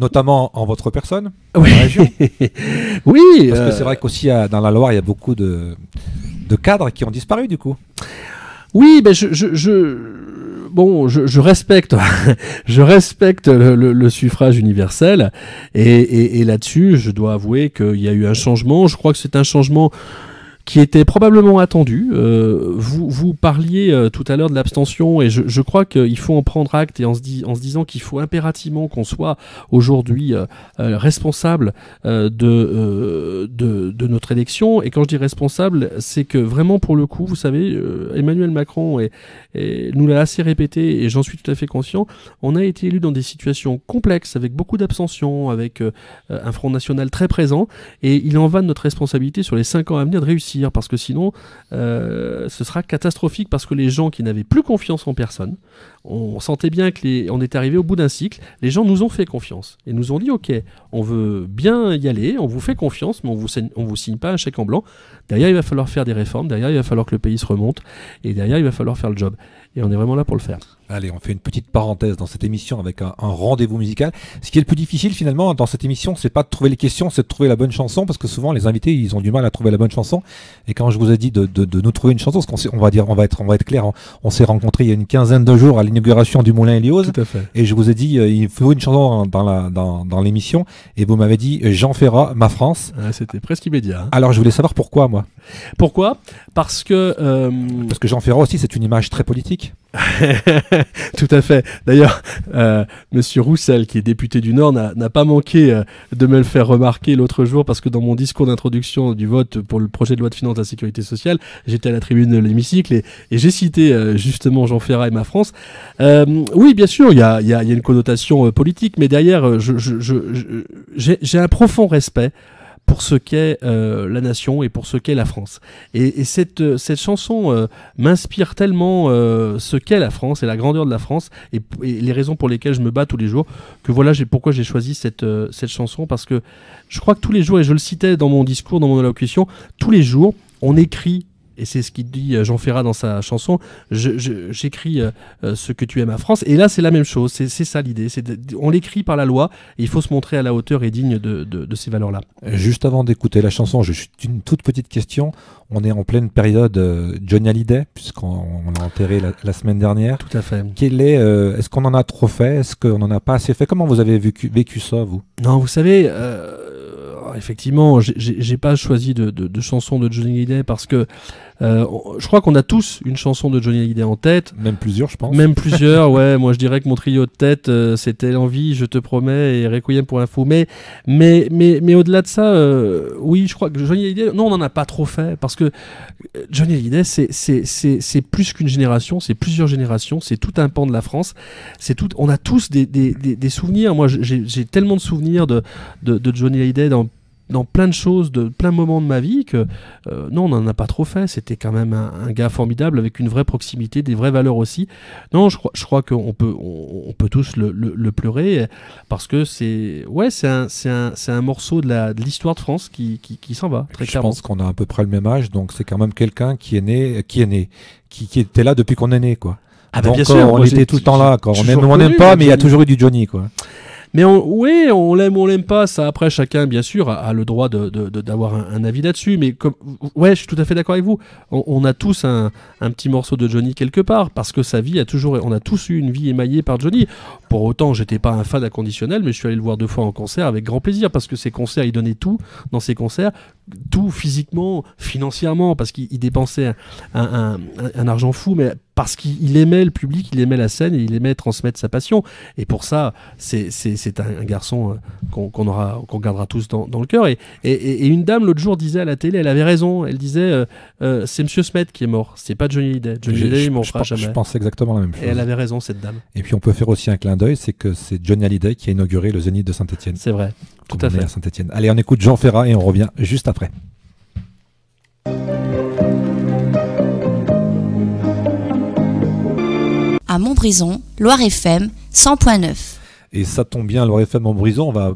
Speaker 2: Notamment en votre personne, oui. oui. Parce que euh, c'est vrai qu'aussi euh, dans la Loire, il y a beaucoup de, cadres qui ont disparu du coup.
Speaker 1: Oui, ben je, bon, je, respecte, je respecte le, suffrage universel et, et là-dessus, je dois avouer qu'il y a eu un changement. Je crois que c'est un changement qui était probablement attendu. Euh, vous, vous parliez euh, tout à l'heure de l'abstention et je, je crois qu'il faut en prendre acte et en se, en se disant qu'il faut impérativement qu'on soit aujourd'hui euh, responsable de, de, notre élection. Et quand je dis responsable, c'est que vraiment pour le coup, vous savez, Emmanuel Macron nous l'a assez répété et j'en suis tout à fait conscient, on a été élu dans des situations complexes avec beaucoup d'abstention, avec un Front National très présent et il en va de notre responsabilité sur les cinq ans à venir de réussir parce que sinon euh, ce sera catastrophique parce que les gens qui n'avaient plus confiance en personne, on sentait bien que les, on est arrivé au bout d'un cycle, les gens nous ont fait confiance et nous ont dit ok, on veut bien y aller, on vous fait confiance, mais on vous on vous signe pas un chèque en blanc. Derrière il va falloir faire des réformes, derrière il va falloir que le pays se remonte et derrière il va falloir faire le job et on est vraiment là pour le faire. Allez, on fait une petite parenthèse dans cette émission avec un,
Speaker 2: rendez-vous musical. Ce qui est le plus difficile finalement dans cette émission, c'est pas de trouver les questions, c'est de trouver la bonne chanson, parce que souvent les invités, ils ont du mal à trouver la bonne chanson. Et quand je vous ai dit de, nous trouver une chanson, parce qu'on on va dire, on va être, on va être clair, on, s'est rencontrés il y a une quinzaine de jours à l'inauguration du Moulin Elios, Tout à fait. Et je vous ai dit, euh, il faut une chanson dans la, dans, l'émission, et vous m'avez dit Jean Ferrat, Ma France.
Speaker 1: Ah, c'était presque immédiat. Hein. Alors je voulais savoir pourquoi moi. Pourquoi Parce que. Euh, parce que Jean Ferrat aussi, c'est une image très politique. Tout à fait. D'ailleurs, euh, Monsieur Roussel, qui est député du Nord, n'a pas manqué euh, de me le faire remarquer l'autre jour parce que dans mon discours d'introduction du vote pour le projet de loi de finances de la sécurité sociale, j'étais à la tribune de l'hémicycle et, j'ai cité euh, justement Jean Ferrat et ma France. Euh, oui, bien sûr, il y a, une connotation politique, mais derrière, j'ai je, je, un profond respect pour ce qu'est euh, la nation et pour ce qu'est la France. Et, cette, euh, cette, chanson euh, m'inspire tellement ce qu'est la France et la grandeur de la France et, les raisons pour lesquelles je me bats tous les jours que voilà pourquoi j'ai choisi cette, cette chanson parce que je crois que tous les jours, et je le citais dans mon discours, dans mon allocution, tous les jours, on écrit et c'est ce qu'il dit euh, Jean Ferrat dans sa chanson, j'écris euh, euh, ce que tu aimes à France. Et là, c'est la même chose, c'est ça l'idée. On l'écrit par la loi, il faut se montrer à la hauteur et digne de, ces valeurs-là. Juste
Speaker 2: avant d'écouter la chanson, juste une toute petite question. On est en pleine période Johnny Hallyday, puisqu'on l'a enterré la, semaine dernière. Tout à fait. est, est-ce qu'on en a trop fait Est-ce qu'on n'en a pas assez fait Comment vous avez vécu, vécu ça, vous
Speaker 1: Non, vous savez... Effectivement, effectivement, j'ai pas choisi de, de, de, chanson de Johnny Hallyday parce que euh, je crois qu'on a tous une chanson de Johnny Hallyday en tête. Même plusieurs, je pense. Même plusieurs, ouais. Moi, je dirais que mon trio de tête, euh, c'était L'Envie, Je te promets et Requiem pour l'info. Mais, mais, mais, mais au-delà de ça, euh, oui, je crois que Johnny Hallyday, non, on n'en a pas trop fait parce que Johnny Hallyday, c'est plus qu'une génération, c'est plusieurs générations, c'est tout un pan de la France. C'est tout. On a tous des, des, des, souvenirs. Moi, j'ai tellement de souvenirs de, de, de Johnny Hallyday dans dans plein de choses, de plein de moments de ma vie, que euh, non, on n'en a pas trop fait. C'était quand même un, gars formidable avec une vraie proximité, des vraies valeurs aussi. Non, je crois, je crois qu'on peut, on, peut tous le, le, pleurer parce que c'est ouais, c'est un, un, un, morceau de l'histoire de, de, France qui, qui,
Speaker 2: qui s'en va très je Je pense qu'on a à peu près le même âge, donc c'est quand même quelqu'un qui est né, qui est né, qui, qui était là depuis qu'on est né, quoi. Ah ben, donc, bien sûr, euh, on était tout le temps là. quoi. on aime, on n'aime pas, mais il y a toujours eu du Johnny, quoi.
Speaker 1: Mais on, oui, on l'aime ou on l'aime pas, ça après chacun bien sûr a, le droit d'avoir de, un, avis là-dessus, mais comme, ouais, je suis tout à fait d'accord avec vous, on, a tous un, petit morceau de Johnny quelque part, parce que sa vie a toujours, on a tous eu une vie émaillée par Johnny. Pour autant, j'étais pas un fan inconditionnel, mais je suis allé le voir deux fois en concert avec grand plaisir, parce que ses concerts, il donnait tout dans ses concerts, tout physiquement, financièrement, parce qu'il dépensait un, un, argent fou, mais parce qu'il aimait le public, il aimait la scène il aimait transmettre sa passion. Et pour ça, c'est un garçon euh, qu'on aura, qu'on gardera tous dans, le cœur. Et, et, une dame l'autre jour disait à la télé, elle avait raison, elle disait euh, euh, c'est Monsieur Smet qui est mort, c'est pas Johnny Hallyday. Johnny Hallyday, il jamais. Je pense exactement la même chose. Et elle avait raison cette dame.
Speaker 2: Et puis on peut faire aussi un clin d'œil, c'est que c'est Johnny Hallyday qui a inauguré le Zénith de Saint-Étienne. C'est vrai. Tout à fait. À Saint-Étienne. Allez, on écoute Jean Ferrat et on revient juste après. à Montbrison, Loire FM 100.9. Et ça tombe bien, Loire FM Montbrison, on va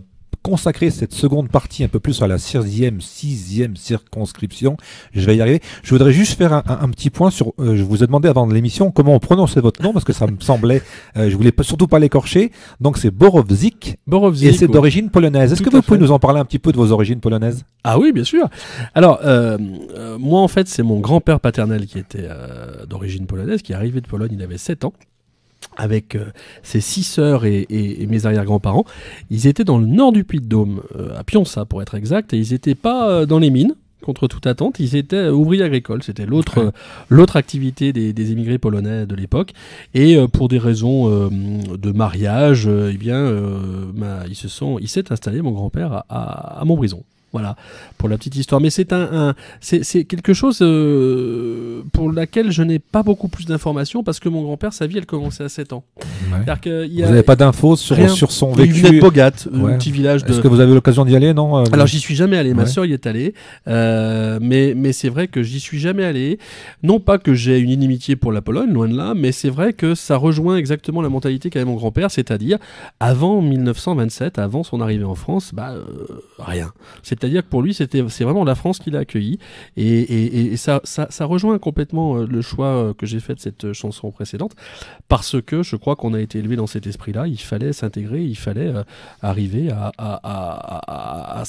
Speaker 2: consacrer cette seconde partie un peu plus à la sixième, sixième circonscription. Je vais y arriver. Je voudrais juste faire un, petit point sur. Euh, je vous ai demandé avant de l'émission comment on prononçait votre nom parce que ça me semblait. je euh, je voulais surtout pas l'écorcher. Donc c'est
Speaker 1: Borowczyk. Borowczyk. Et c'est d'origine polonaise. Est-ce que vous pouvez nous en parler un petit peu de vos origines polonaises Ah oui, bien sûr. Alors euh, moi en fait c'est mon grand-père paternel qui était d'origine polonaise, qui est arrivé de Pologne. Il avait 7 ans avec euh, ses six sœurs et, mes arrière-grands-parents. Ils étaient dans le nord du Puy-de-Dôme, euh, à Pionça pour être exact, et ils n'étaient pas euh, dans les mines. Contre toute attente, ils étaient ouvriers agricoles. C'était l'autre l'autre activité des, émigrés polonais de l'époque. Et pour des raisons de mariage, eh bien, ils se sont, il s'est installé mon grand-père à Montbrison. Voilà, pour la petite histoire. Mais c'est un, c'est quelque chose euh, pour laquelle je n'ai pas beaucoup plus d'informations parce que mon grand-père, sa vie, elle commençait à 7 ans. vous n'avez pas d'infos sur, sur son vécu Il un petit village. De... Est-ce que vous avez l'occasion d'y aller, non euh, Alors, j'y suis jamais allé. Ma soeur y est allée. Euh, mais mais c'est vrai que j'y suis jamais allé. Non pas que j'ai une inimitié pour la Pologne, loin de là, mais c'est vrai que ça rejoint exactement la mentalité qu'avait mon grand-père, c'est-à-dire avant 1927, avant son arrivée en France, bah, rien. C'était c'est-à-dire que pour lui, c'était, c'est vraiment la France qui l'a accueilli. Et, ça, ça, rejoint complètement euh, le choix euh, que j'ai fait de cette euh, chanson précédente, parce que je crois qu'on a été élevé dans cet esprit-là. Il fallait s'intégrer, il fallait arriver à, à,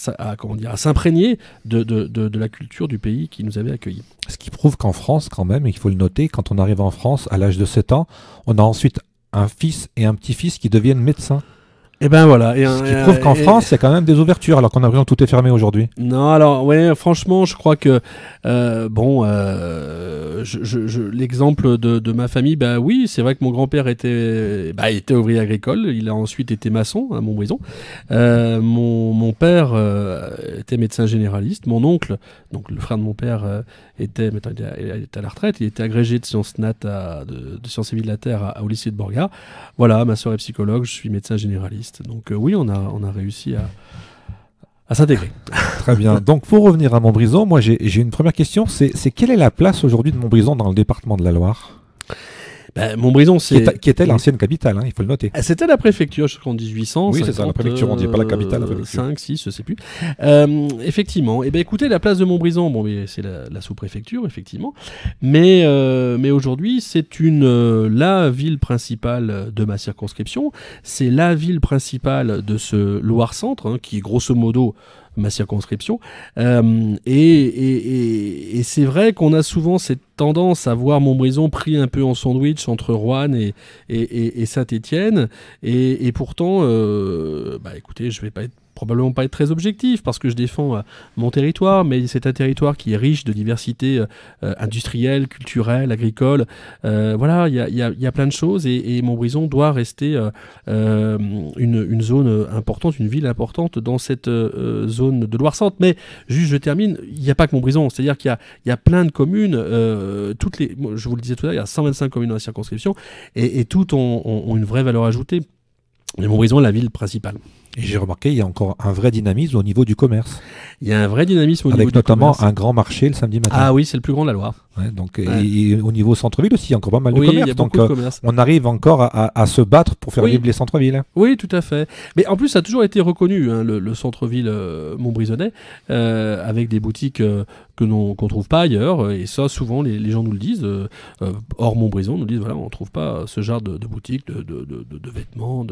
Speaker 1: s'imprégner de, de, la culture du pays qui nous avait accueillis.
Speaker 2: Ce qui prouve qu'en France, quand même, et faut le noter, quand on arrive en France à l'âge de 7 ans, on a ensuite un fils et un petit-fils qui deviennent médecins. Et eh ben voilà. Et, Ce qui prouve qu'en France, c'est y a quand même des ouvertures, alors qu'en avril, tout est fermé aujourd'hui.
Speaker 1: Non, alors, ouais, franchement, je crois que, euh, bon, euh, je, l'exemple de, ma famille, bah oui, c'est vrai que mon grand-père était, bah, était ouvrier agricole, il a ensuite été maçon à Montbrison. Euh, mon, mon père était médecin généraliste, mon oncle, donc le frère de mon père, était, il était à la retraite, il était agrégé de sciences nat de, sciences civiles de la Terre à, au lycée de Borga. Voilà, ma soeur est psychologue, je suis médecin généraliste. Donc euh, oui, on a, on a réussi à, à s'intégrer. Très bien. Donc pour
Speaker 2: revenir à Montbrison, moi j'ai une première question, c'est quelle est la place aujourd'hui de Montbrison dans le département de la Loire ben, Montbrison, c'est. Qui, était l'ancienne capitale, hein, il faut
Speaker 1: le noter. Ah, c'était la préfecture en 1800. Oui, c'est ça, la préfecture, on dit pas la euh, capitale. 5, 6, je sais plus. Euh, effectivement. Et eh ben, écoutez, la place de Montbrison, bon, c'est la, sous-préfecture, effectivement. Mais, euh, mais aujourd'hui, c'est une la ville principale de ma circonscription. C'est la ville principale de ce Loire-Centre, hein, qui grosso modo ma circonscription. Euh, et, c'est vrai qu'on a souvent cette tendance à voir Montbrison pris un peu en sandwich entre Rouen et, et Saint-Étienne. Et, pourtant, euh, bah écoutez, je vais pas être probablement pas être très objectif parce que je défends euh, mon territoire, mais c'est un territoire qui est riche de diversité euh, euh, industrielle, culturelle, agricole. voilà, il y a, plein de choses et, et Montbrison doit rester une, zone importante, une ville importante dans cette zone de Loire-Centre. Mais juste, je termine, il n'y a pas que Montbrison, c'est-à-dire qu'il y, a, plein de communes, toutes les, je vous le disais tout à l'heure, il y a 125 communes dans la circonscription, et, toutes ont, ont, une vraie valeur ajoutée. Mais Montbrison est la ville principale j'ai remarqué, il y a encore un vrai dynamisme au niveau du commerce. Il y a un vrai dynamisme au niveau du commerce. Avec notamment un
Speaker 2: grand marché le samedi matin. Ah
Speaker 1: oui, c'est le plus grand de la Loire. donc,
Speaker 2: au niveau centre-ville aussi, il y a encore pas mal de commerce. Donc, euh, on arrive encore à, se battre pour faire vivre les centres-villes.
Speaker 1: Oui, tout à fait. Mais en plus, ça a toujours été reconnu, hein, le, centre-ville euh, montbrisonnais, euh, avec des boutiques que qu'on ne trouve pas ailleurs. Et ça, souvent, les, gens nous le disent. hors Montbrison, nous disent voilà, on ne trouve pas ce genre de, boutique, de, vêtements.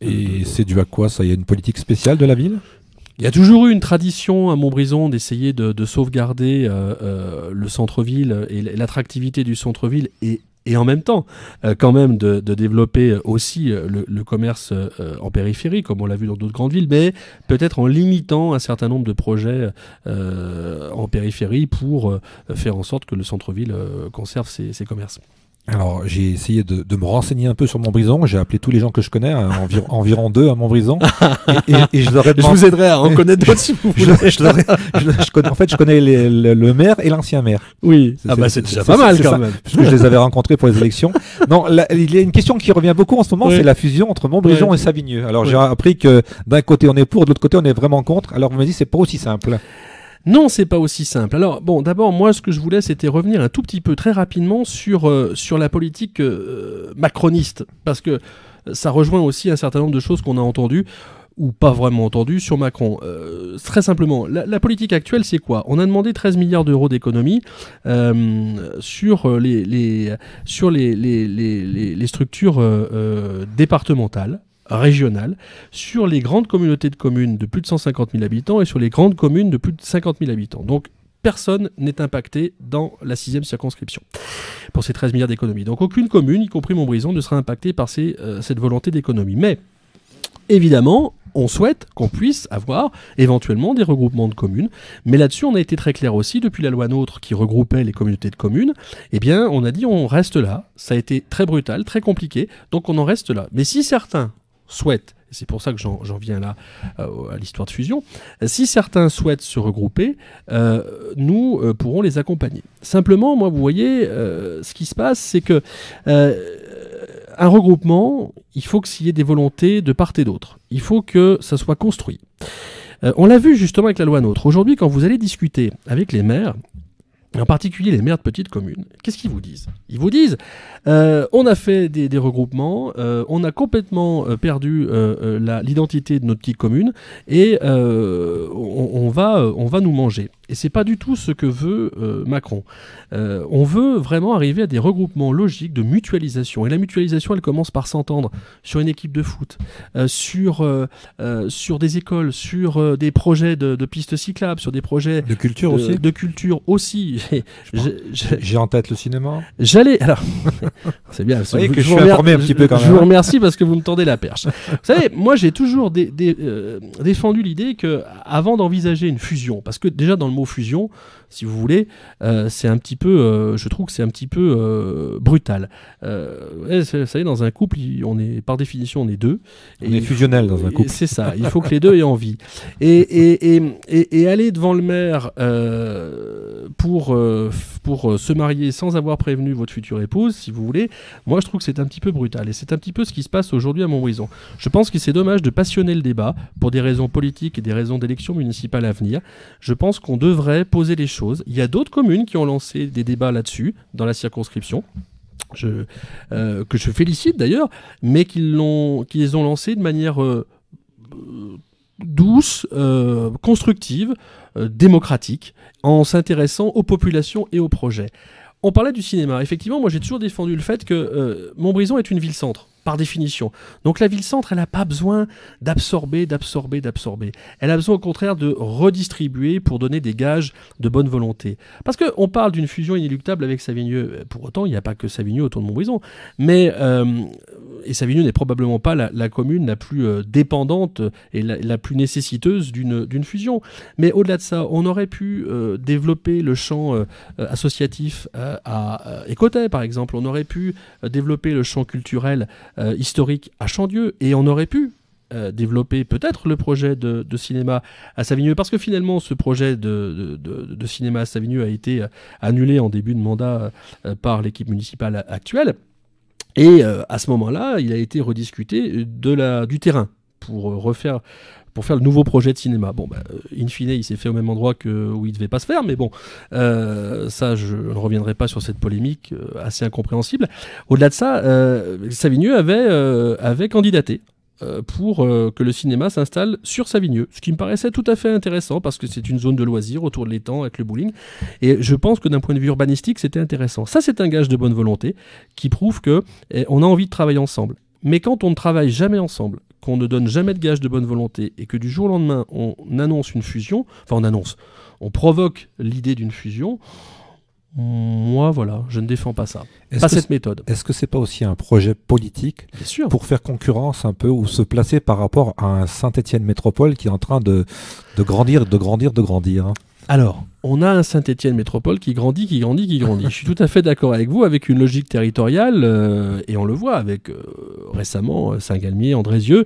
Speaker 1: et c'est
Speaker 2: dû à quoi Ça y a spéciale de la ville
Speaker 1: il y a toujours eu une tradition à Montbrison d'essayer de, sauvegarder euh, euh, le centre-ville et l'attractivité du centre-ville et, en même temps euh, quand même de, développer aussi le, commerce en périphérie comme on l'a vu dans d'autres grandes villes mais peut-être en limitant un certain nombre de projets en périphérie pour faire en sorte que le centre-ville conserve ses commerces.
Speaker 2: Alors j'ai essayé de, de, me renseigner un peu sur Montbrison. J'ai appelé tous les gens que je connais, hein, environ, environ deux à Montbrison, et, je Je vous aiderai à en connaître d'autres si vous voulez. Je, connais, en fait, je connais le, maire et l'ancien maire. Oui. Ah bah, c'est déjà pas mal quand même, même. que je les avais rencontrés pour les élections. Non, il y a une question qui revient beaucoup en ce moment, c'est la fusion entre Montbrison et Savigneux. Alors j'ai
Speaker 1: appris que d'un côté on est pour, de l'autre côté on est vraiment contre. Alors on me dit c'est pas aussi simple. Non, c'est pas aussi simple. Alors, bon, d'abord, moi, ce que je voulais, c'était revenir un tout petit peu très rapidement sur, euh, sur la politique euh, macroniste, parce que euh, ça rejoint aussi un certain nombre de choses qu'on a entendues ou pas vraiment entendues sur Macron. très simplement, la, politique actuelle, c'est quoi On a demandé 13 milliards d'euros d'économies sur, les, sur les structures départementales régionale sur les grandes communautés de communes de plus de 150 000 habitants et sur les grandes communes de plus de 50 000 habitants. Donc personne n'est impacté dans la sixième circonscription pour ces 13 milliards d'économies. Donc aucune commune, y compris Montbrison, ne sera impactée par ces, euh, cette volonté d'économie. Mais évidemment, on souhaite qu'on puisse avoir éventuellement des regroupements de communes. Mais là-dessus, on a été très clair aussi, depuis la loi NOTRe qui regroupait les communautés de communes, eh bien, on a dit on reste là. Ça a été très brutal, très compliqué, donc on en reste là. Mais si certains souhaitent, c'est pour ça que j'en viens là euh, à l'histoire de fusion, si certains souhaitent se regrouper, euh, nous euh, pourrons les accompagner. Simplement, moi, vous voyez, ce qui se passe, c'est que un regroupement, il faut qu'il y ait des volontés de part et d'autre. Il faut que ça soit construit. on l'a vu justement avec la loi NOTRe. Aujourd'hui, quand vous allez discuter avec les maires, en particulier les maires de petites communes, qu'est-ce qu'ils vous disent Ils vous disent, euh, on a fait des, regroupements, euh, on a complètement euh, perdu l'identité de notre petite commune et va, on va nous manger. Et c'est pas du tout ce que veut euh, Macron. Euh, on veut vraiment arriver à des regroupements logiques de mutualisation. Et la mutualisation, elle commence par s'entendre sur une équipe de foot, euh, sur, sur des écoles, sur des projets de, pistes cyclables, sur des projets de culture aussi. De culture aussi. J'ai en tête le cinéma. J'allais. Alors, c'est bien. Vous voyez que je, suis un petit peu quand même. Je vous hein. remercie parce que vous me tendez la perche. vous savez, moi j'ai toujours défendu l'idée que avant d'envisager une fusion, parce que déjà dans le monde fusion si vous voulez, euh, c'est un petit peu, euh, je trouve que c'est un petit peu euh, brutal. vous savez, dans un couple, on est par définition, on est deux. on est fusionnel dans un couple. C'est ça. Il faut que les deux aient envie. Et, aller devant le maire pour pour se marier sans avoir prévenu votre future épouse, si vous voulez, moi je trouve que c'est un petit peu brutal. Et c'est un petit peu ce qui se passe aujourd'hui à Montbrison. Je pense que c'est dommage de passionner le débat pour des raisons politiques et des raisons d'élections municipales à venir. Je pense qu'on devrait poser les choses il y a d'autres communes qui ont lancé des débats là-dessus, dans la circonscription. Euh, que je félicite d'ailleurs, mais qui les ont lancés de manière euh, douce, euh, constructive, démocratique, en s'intéressant aux populations et aux projets. On parlait du cinéma. Effectivement, moi j'ai toujours défendu le fait que Montbrison est une ville-centre par définition. Donc la ville-centre, elle n'a pas besoin d'absorber, d'absorber, d'absorber. Elle a besoin au contraire de redistribuer pour donner des gages de bonne volonté. Parce qu'on parle d'une fusion inéluctable avec Savigneux. Pour autant, il n'y a pas que Savigneux autour de Montbrison. Mais, euh, et Savigneux n'est probablement pas la, commune la plus euh, dépendante euh, et la, plus nécessiteuse d'une fusion. Mais au-delà de ça, on aurait pu développer le champ associatif à, Écotet, par exemple. On aurait pu développer le champ culturel euh, historique à Chandieu, et on aurait pu euh, développer peut-être le projet de, cinéma à Savigneux, parce que finalement ce projet de, cinéma à Savigneux a été euh, annulé en début de mandat par l'équipe municipale actuelle. Et à ce moment-là, il a été rediscuté de la, du terrain pour refaire pour faire le nouveau projet de cinéma. Bon, bah, euh, in fine, il s'est fait au même endroit que où il devait pas se faire, mais bon, euh, ça, je ne reviendrai pas sur cette polémique euh, assez incompréhensible. Au-delà de ça, euh, Savigneux avait, avait candidaté pour que le cinéma s'installe sur Savigneux, ce qui me paraissait tout à fait intéressant parce que c'est une zone de loisirs autour de l'étang avec le bowling, et je pense que d'un point de vue urbanistique, c'était intéressant. Ça, c'est un gage de bonne volonté qui prouve que eh, on a envie de travailler ensemble. Mais quand on ne travaille jamais ensemble, qu'on ne donne jamais de gage de bonne volonté et que du jour au lendemain on annonce une fusion, enfin on annonce, on provoque l'idée d'une fusion, moi voilà, je ne défends pas ça, pas cette méthode.
Speaker 2: Est-ce que c'est pas aussi un projet politique pour faire concurrence un peu ou se placer par rapport à un Saint-Étienne Métropole qui est en train de, grandir, de grandir, de grandir hein
Speaker 1: alors, on a un Saint-Étienne métropole qui grandit, qui grandit, qui grandit. Je suis tout à fait d'accord avec vous, avec une logique territoriale, euh, et on le voit avec euh, récemment euh, Saint-Galmier, Andrézieux,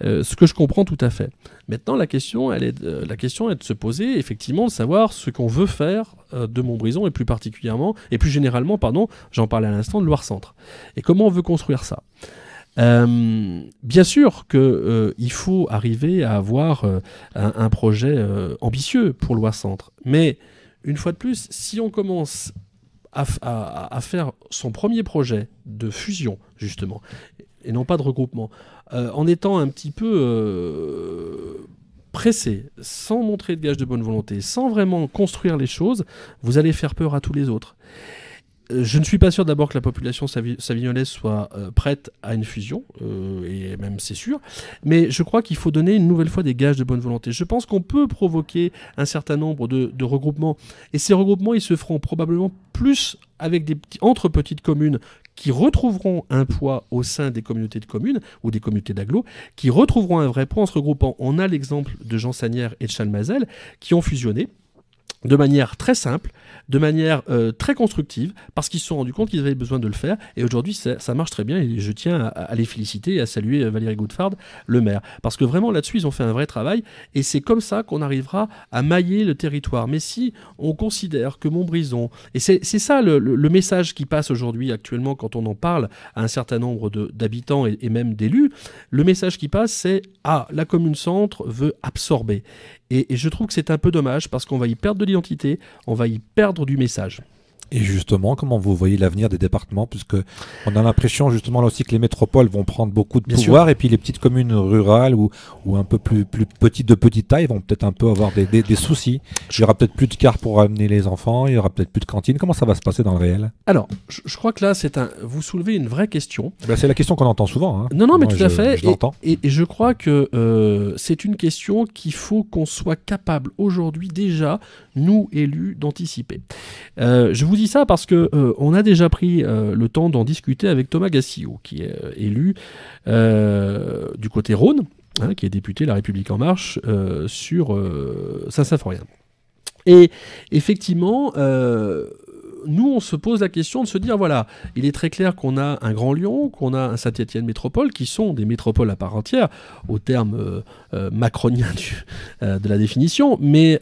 Speaker 1: ce que je comprends tout à fait. Maintenant, la question, est, la question est de se poser, effectivement, de savoir ce qu'on veut faire de Montbrison, et plus particulièrement, et plus généralement, pardon, j'en parlais à l'instant, de Loire-Centre. Et comment on veut construire ça euh, bien sûr qu'il euh, faut arriver à avoir euh, un, projet ambitieux pour loi centre, mais une fois de plus, si on commence à, à faire son premier projet de fusion justement et non pas de regroupement, en étant un petit peu pressé, sans montrer de gage de bonne volonté, sans vraiment construire les choses, vous allez faire peur à tous les autres. Euh, je ne suis pas sûr d'abord que la population savignolaise soit euh, prête à une fusion, euh, et même c'est sûr, mais je crois qu'il faut donner une nouvelle fois des gages de bonne volonté. Je pense qu'on peut provoquer un certain nombre de, regroupements, et ces regroupements, ils se feront probablement plus avec des entre petites communes qui retrouveront un poids au sein des communautés de communes ou des communautés d'agglos, qui retrouveront un vrai poids en se regroupant. On a l'exemple de Jean Sanière et de Chalmazel qui ont fusionné de manière très simple, de manière euh, très constructive parce qu'ils se sont rendus compte qu'ils avaient besoin de le faire. Et aujourd'hui, ça, marche très bien et je tiens à, les féliciter et à saluer euh, Valérie Goodfard, le maire. Parce que vraiment là-dessus, ils ont fait un vrai travail et c'est comme ça qu'on arrivera à mailler le territoire. Mais si on considère que Montbrison, et c'est ça le, message qui passe aujourd'hui actuellement quand on en parle à un certain nombre d'habitants et, même d'élus, le message qui passe c'est Ah, la commune centre veut absorber. et, je trouve que c'est un peu dommage parce qu'on va y perdre de l'identité, on va y perdre du message.
Speaker 2: Et justement, comment vous voyez l'avenir des départements Puisque on a l'impression justement là aussi que les métropoles vont prendre beaucoup de pouvoir et puis les petites communes rurales ou, ou un peu plus, plus petites de petite taille vont peut-être un peu avoir des, soucis. Il y aura peut-être plus de cars pour amener les enfants, il y aura peut-être plus de cantines. Comment ça va se passer dans le réel
Speaker 1: Alors, je, crois que là, c'est un, vous soulevez une vraie question. Eh ben,
Speaker 2: c'est la question qu'on entend souvent. Hein.
Speaker 1: Non, non, mais tout à fait. et, et, je crois que euh, c'est une question qu'il faut qu'on soit capable aujourd'hui déjà, nous élus, d'anticiper. Euh, je vous dis ça parce que euh, on a déjà pris euh, le temps d'en discuter avec Thomas Gassio, qui est euh, élu du côté Rhône, hein, qui est député La République en Marche sur Saint-Symphorien. Et effectivement nous, on se pose la question de se dire, voilà, il est très clair qu'on a un Grand Lyon, qu'on a un Saint-Étienne Métropole, qui sont des métropoles à part entière, au terme macronien de la définition, mais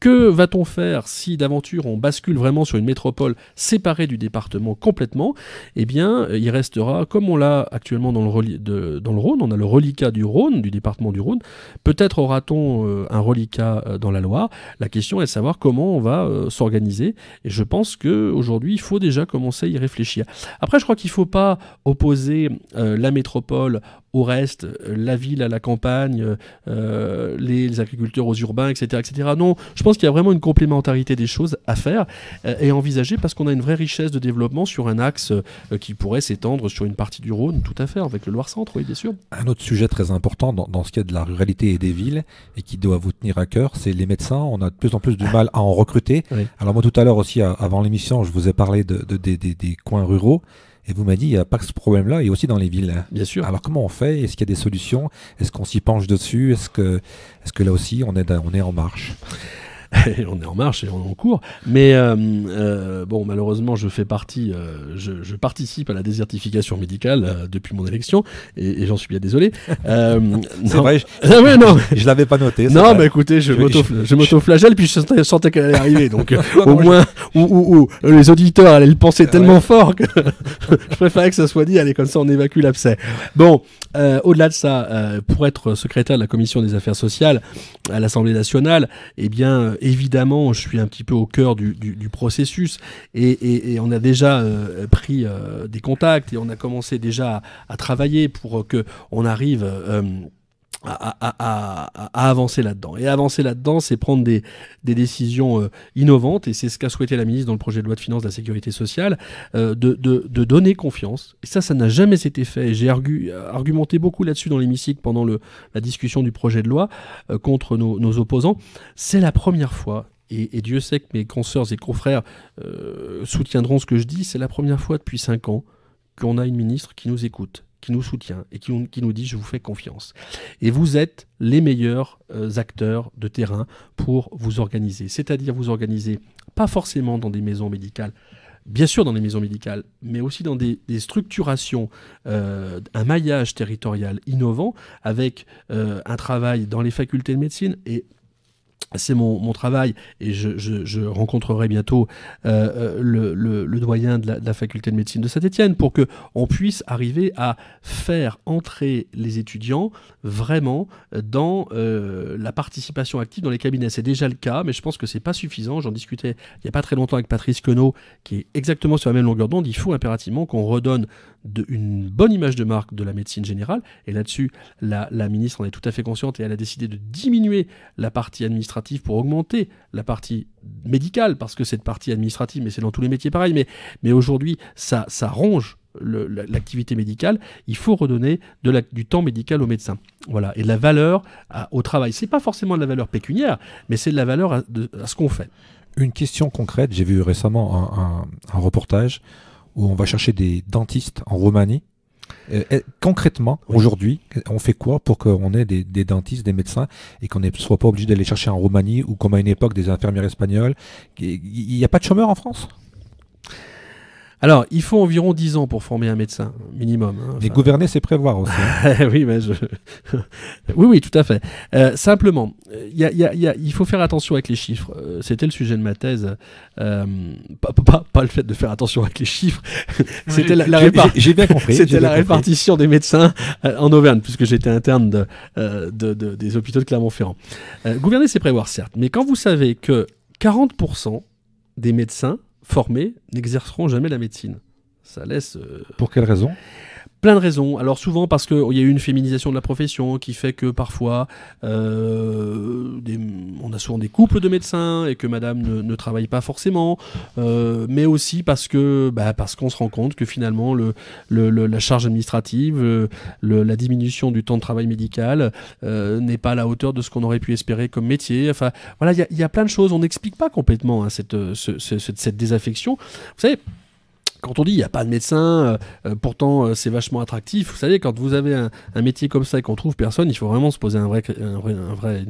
Speaker 1: que va-t-on faire si d'aventure on bascule vraiment sur une métropole séparée du département complètement Eh bien, euh, il restera, comme on l'a actuellement dans le, Rhône, on a le reliquat du Rhône, du département du Rhône. Peut-être aura-t-on euh, un reliquat euh, dans la Loire. La question est de savoir comment on va s'organiser. Et je pense qu'aujourd'hui, il faut déjà commencer à y réfléchir. Après, je crois qu'il ne faut pas opposer la métropole au reste, la ville à la campagne, euh, les, agriculteurs aux urbains, etc., etc. Non, je pense qu'il y a vraiment une complémentarité des choses à faire euh, et envisager parce qu'on a une vraie richesse de développement sur un axe euh, qui pourrait s'étendre sur une partie du Rhône, tout à fait, avec le Loir-Centre, oui, bien sûr.
Speaker 2: Un autre sujet très important dans, ce qui est de la ruralité et des villes et qui doit vous tenir à cœur, c'est les médecins. On a de plus en plus du ah. mal à en recruter. Alors moi, tout à l'heure aussi, avant l'émission, je vous ai parlé de, des coins ruraux. Et vous m'avez dit, il n'y a pas que ce problème-là, et aussi dans les villes. Hein. Bien sûr. Alors comment on fait Est-ce qu'il y a des solutions Est-ce qu'on s'y penche dessus Est-ce que, est -ce que là aussi, on est, on est en marche
Speaker 1: on est en marche et on est en cours. Mais euh, euh, bon, malheureusement, je fais partie, euh, je, participe à la désertification médicale depuis mon élection, et, j'en suis bien désolé. c'est vrai, ah je, non. je, l'avais pas noté. Non, mais écoutez, je, m'auto-flagelle, puis je sentais, qu'elle allait arriver, donc au moins, ou, les auditeurs allaient le penser ah tellement fort que je préférais que ça soit dit, allez, comme ça on évacue l'abcès. Bon, au-delà de ça, pour être secrétaire de la commission des affaires sociales à l'Assemblée nationale, eh bien, évidemment, je suis un petit peu au cœur du, processus et, on a déjà euh, pris euh, des contacts et on a commencé déjà à, travailler pour que on arrive euh, à, avancer là-dedans. Et avancer là-dedans, c'est prendre des, décisions euh, innovantes, et c'est ce qu'a souhaité la ministre dans le projet de loi de finances de la sécurité sociale, euh, de, donner confiance. Et ça, ça n'a jamais été fait. J'ai argumenté beaucoup là-dessus dans l'hémicycle pendant la discussion du projet de loi euh, contre nos, opposants. C'est la première fois et, Dieu sait que mes consoeurs et confrères soutiendront ce que je dis, c'est la première fois depuis cinq ans qu'on a une ministre qui nous écoute, qui nous soutient et qui, nous dit je vous fais confiance. Et vous êtes les meilleurs euh, acteurs de terrain pour vous organiser. C'est-à-dire vous organiser pas forcément dans des maisons médicales, bien sûr dans des maisons médicales, mais aussi dans des, structurations, euh, un maillage territorial innovant avec euh, un travail dans les facultés de médecine et c'est mon, travail et je, rencontrerai bientôt euh, euh, le, doyen de la, faculté de médecine de Saint-Étienne pour que on puisse arriver à faire entrer les étudiants vraiment euh, dans la participation active dans les cabinets. C'est déjà le cas, mais je pense que c'est pas suffisant. J'en discutais il n'y a pas très longtemps avec Patrice Queneau, qui est exactement sur la même longueur d'onde. Il faut impérativement qu'on redonne de, une bonne image de marque de la médecine générale. Et là-dessus, la ministre en est tout à fait consciente et elle a décidé de diminuer la partie administrative pour augmenter la partie médicale, parce que cette partie administrative, mais c'est dans tous les métiers pareil, mais, aujourd'hui, ça, ronge l'activité médicale, il faut redonner du temps médical aux médecins. Voilà, et la valeur au travail. C'est pas forcément de la valeur pécuniaire, mais c'est de la valeur à, ce qu'on fait.
Speaker 2: Une question concrète, j'ai vu récemment un, reportage où on va chercher des dentistes en Roumanie euh, concrètement, aujourd'hui, on fait quoi pour qu'on ait des, des, dentistes, des médecins et qu'on ne soit pas obligé d'aller chercher en Roumanie ou comme à une époque des infirmières
Speaker 1: espagnoles Il n'y a pas de chômeurs en France alors, il faut environ 10 ans pour former un médecin, minimum. Hein, gouverner, c'est prévoir aussi. Hein. Eh oui, mais oui, tout à fait. simplement, il faut faire attention avec les chiffres. Euh, c'était le sujet de ma thèse. Euh, pas, le fait de faire attention avec les chiffres. C'était la, la répartition des médecins euh, en Auvergne, puisque j'étais interne euh, des hôpitaux de Clermont-Ferrand. Euh, gouverner, c'est prévoir, certes. Mais quand vous savez que 40% des médecins formés n'exerceront jamais la médecine. Ça laisse. Euh, Pour quelle raison Plein de raisons. Alors souvent parce qu'il oh, y a eu une féminisation de la profession qui fait que parfois euh, on a souvent des couples de médecins et que madame ne, travaille pas forcément, euh, mais aussi parce que bah, parce qu'on se rend compte que finalement le, la charge administrative, euh, la diminution du temps de travail médical n'est pas à la hauteur de ce qu'on aurait pu espérer comme métier. Enfin voilà, il y, a plein de choses. On n'explique pas complètement hein, cette, cette désaffection. Vous savez, quand on dit il n'y a pas de médecin, euh, euh, pourtant euh, c'est vachement attractif, vous savez, quand vous avez un, métier comme ça et qu'on trouve personne, il faut vraiment se poser une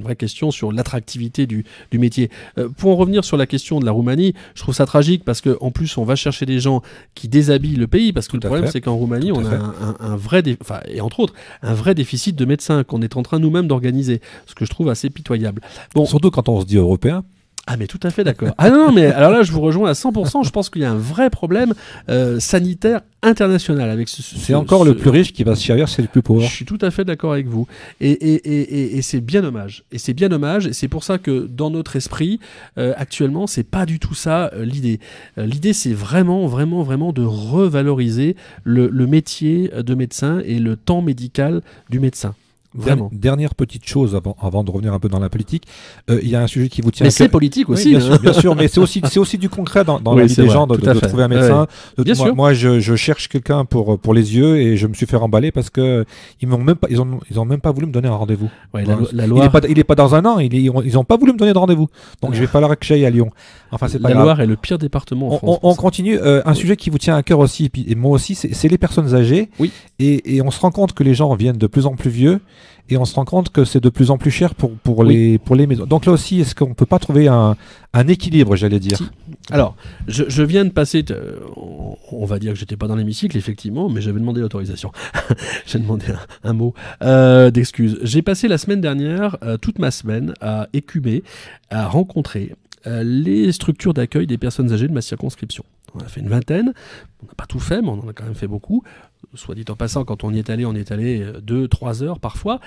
Speaker 1: vraie question sur l'attractivité du, métier. pour en revenir sur la question de la Roumanie, je trouve ça tragique parce qu'en plus on va chercher des gens qui déshabillent le pays, parce que le problème c'est qu'en Roumanie on a un, vrai, enfin, et entre autres, un vrai déficit de médecins qu'on est en train nous-mêmes d'organiser, ce que je trouve assez pitoyable. Bon, Surtout quand on se dit européen. Ah mais tout à fait d'accord. Ah non, mais alors là je vous rejoins à 100%, je pense qu'il y a un vrai problème euh, sanitaire international avec ce... C'est encore le plus riche qui va se servir, c'est le plus pauvre. Je suis tout à fait d'accord avec vous. Et, et, et, et c'est bien dommage. Et c'est bien dommage, et c'est pour ça que dans notre esprit, euh, actuellement, c'est pas du tout ça euh, l'idée. l'idée c'est vraiment, vraiment, vraiment de revaloriser le métier de médecin et le temps médical du médecin. Vraiment. Dernière petite chose avant, avant de revenir un peu dans la politique, euh, il y a un sujet qui vous tient. Mais c'est politique aussi, bien, sûr, hein. bien, sûr, mais c'est aussi c'est aussi du concret dans, dans la vie des gens de, trouver un médecin. moi,
Speaker 2: je, je cherche quelqu'un pour pour les yeux et je me suis fait remballer parce que ils m'ont même pas ils ont ils ont même pas voulu me donner un rendez-vous. la, Il est pas dans un an, ils, n'ont ils ont pas voulu me donner de rendez-vous. Donc je vais falloir que j'aille à Lyon. Enfin c'est pas La Loire est le pire département. En France, on, continue euh, un sujet qui vous tient à cœur aussi et, puis, et moi aussi c'est les personnes âgées. Oui. Et, et on se rend compte que les gens viennent de plus en plus vieux et on se rend compte que c'est de plus en plus cher pour, pour, les, pour les maisons. Donc là aussi, est-ce qu'on ne peut pas trouver un, un équilibre, j'allais dire
Speaker 1: Alors, je, je, viens de passer, on va dire que j'étais pas dans l'hémicycle, effectivement, mais j'avais demandé l'autorisation. J'ai demandé un, mot euh, d'excuse. J'ai passé la semaine dernière, euh, toute ma semaine, à écumer, à rencontrer euh, les structures d'accueil des personnes âgées de ma circonscription. On a fait une vingtaine, on n'a pas tout fait, mais on en a quand même fait beaucoup soit dit en passant, quand on y est allé, on est allé euh, deux, trois heures parfois.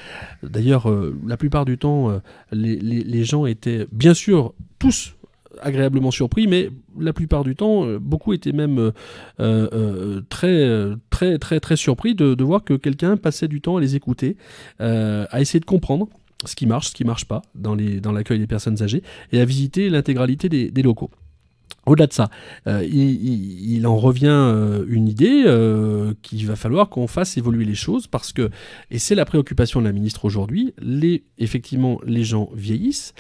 Speaker 1: D'ailleurs, euh, la plupart du temps, euh, les, gens étaient, bien sûr, tous agréablement surpris, mais la plupart du temps, beaucoup étaient même très, très, très, très surpris de, voir que quelqu'un passait du temps à les écouter, à essayer de comprendre ce qui marche, ce qui marche pas dans l'accueil dans des personnes âgées, et à visiter l'intégralité des locaux. Au-delà de ça, euh, il, en revient euh, une idée euh, qu'il va falloir qu'on fasse évoluer les choses parce que, et c'est la préoccupation de la ministre aujourd'hui, les, effectivement, les gens vieillissent,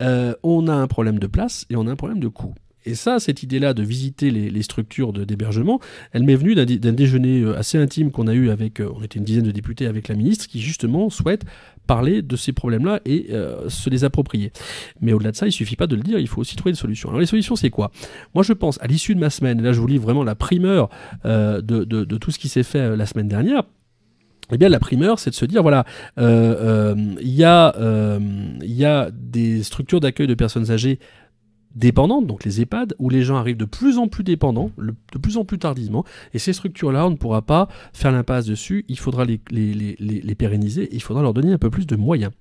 Speaker 1: on a un problème de place et on a un problème de coût. Et ça, cette idée-là de visiter les, les structures d'hébergement, elle m'est venue d'un déjeuner assez intime qu'on a eu avec, on était une dizaine de députés avec la ministre, qui justement souhaite parler de ces problèmes-là et euh, se les approprier. Mais au-delà de ça, il suffit pas de le dire, il faut aussi trouver des solutions. Alors les solutions, c'est quoi Moi, je pense, à l'issue de ma semaine, là je vous lis vraiment la primeur euh, de, tout ce qui s'est fait euh, la semaine dernière, eh bien, la primeur, c'est de se dire, voilà, il y, a des structures d'accueil de personnes âgées dépendantes, donc les EHPAD, où les gens arrivent de plus en plus dépendants, de plus en plus tardivement, et ces structures-là, on ne pourra pas faire l'impasse dessus, il faudra les, pérenniser, il faudra leur donner un peu plus de moyens.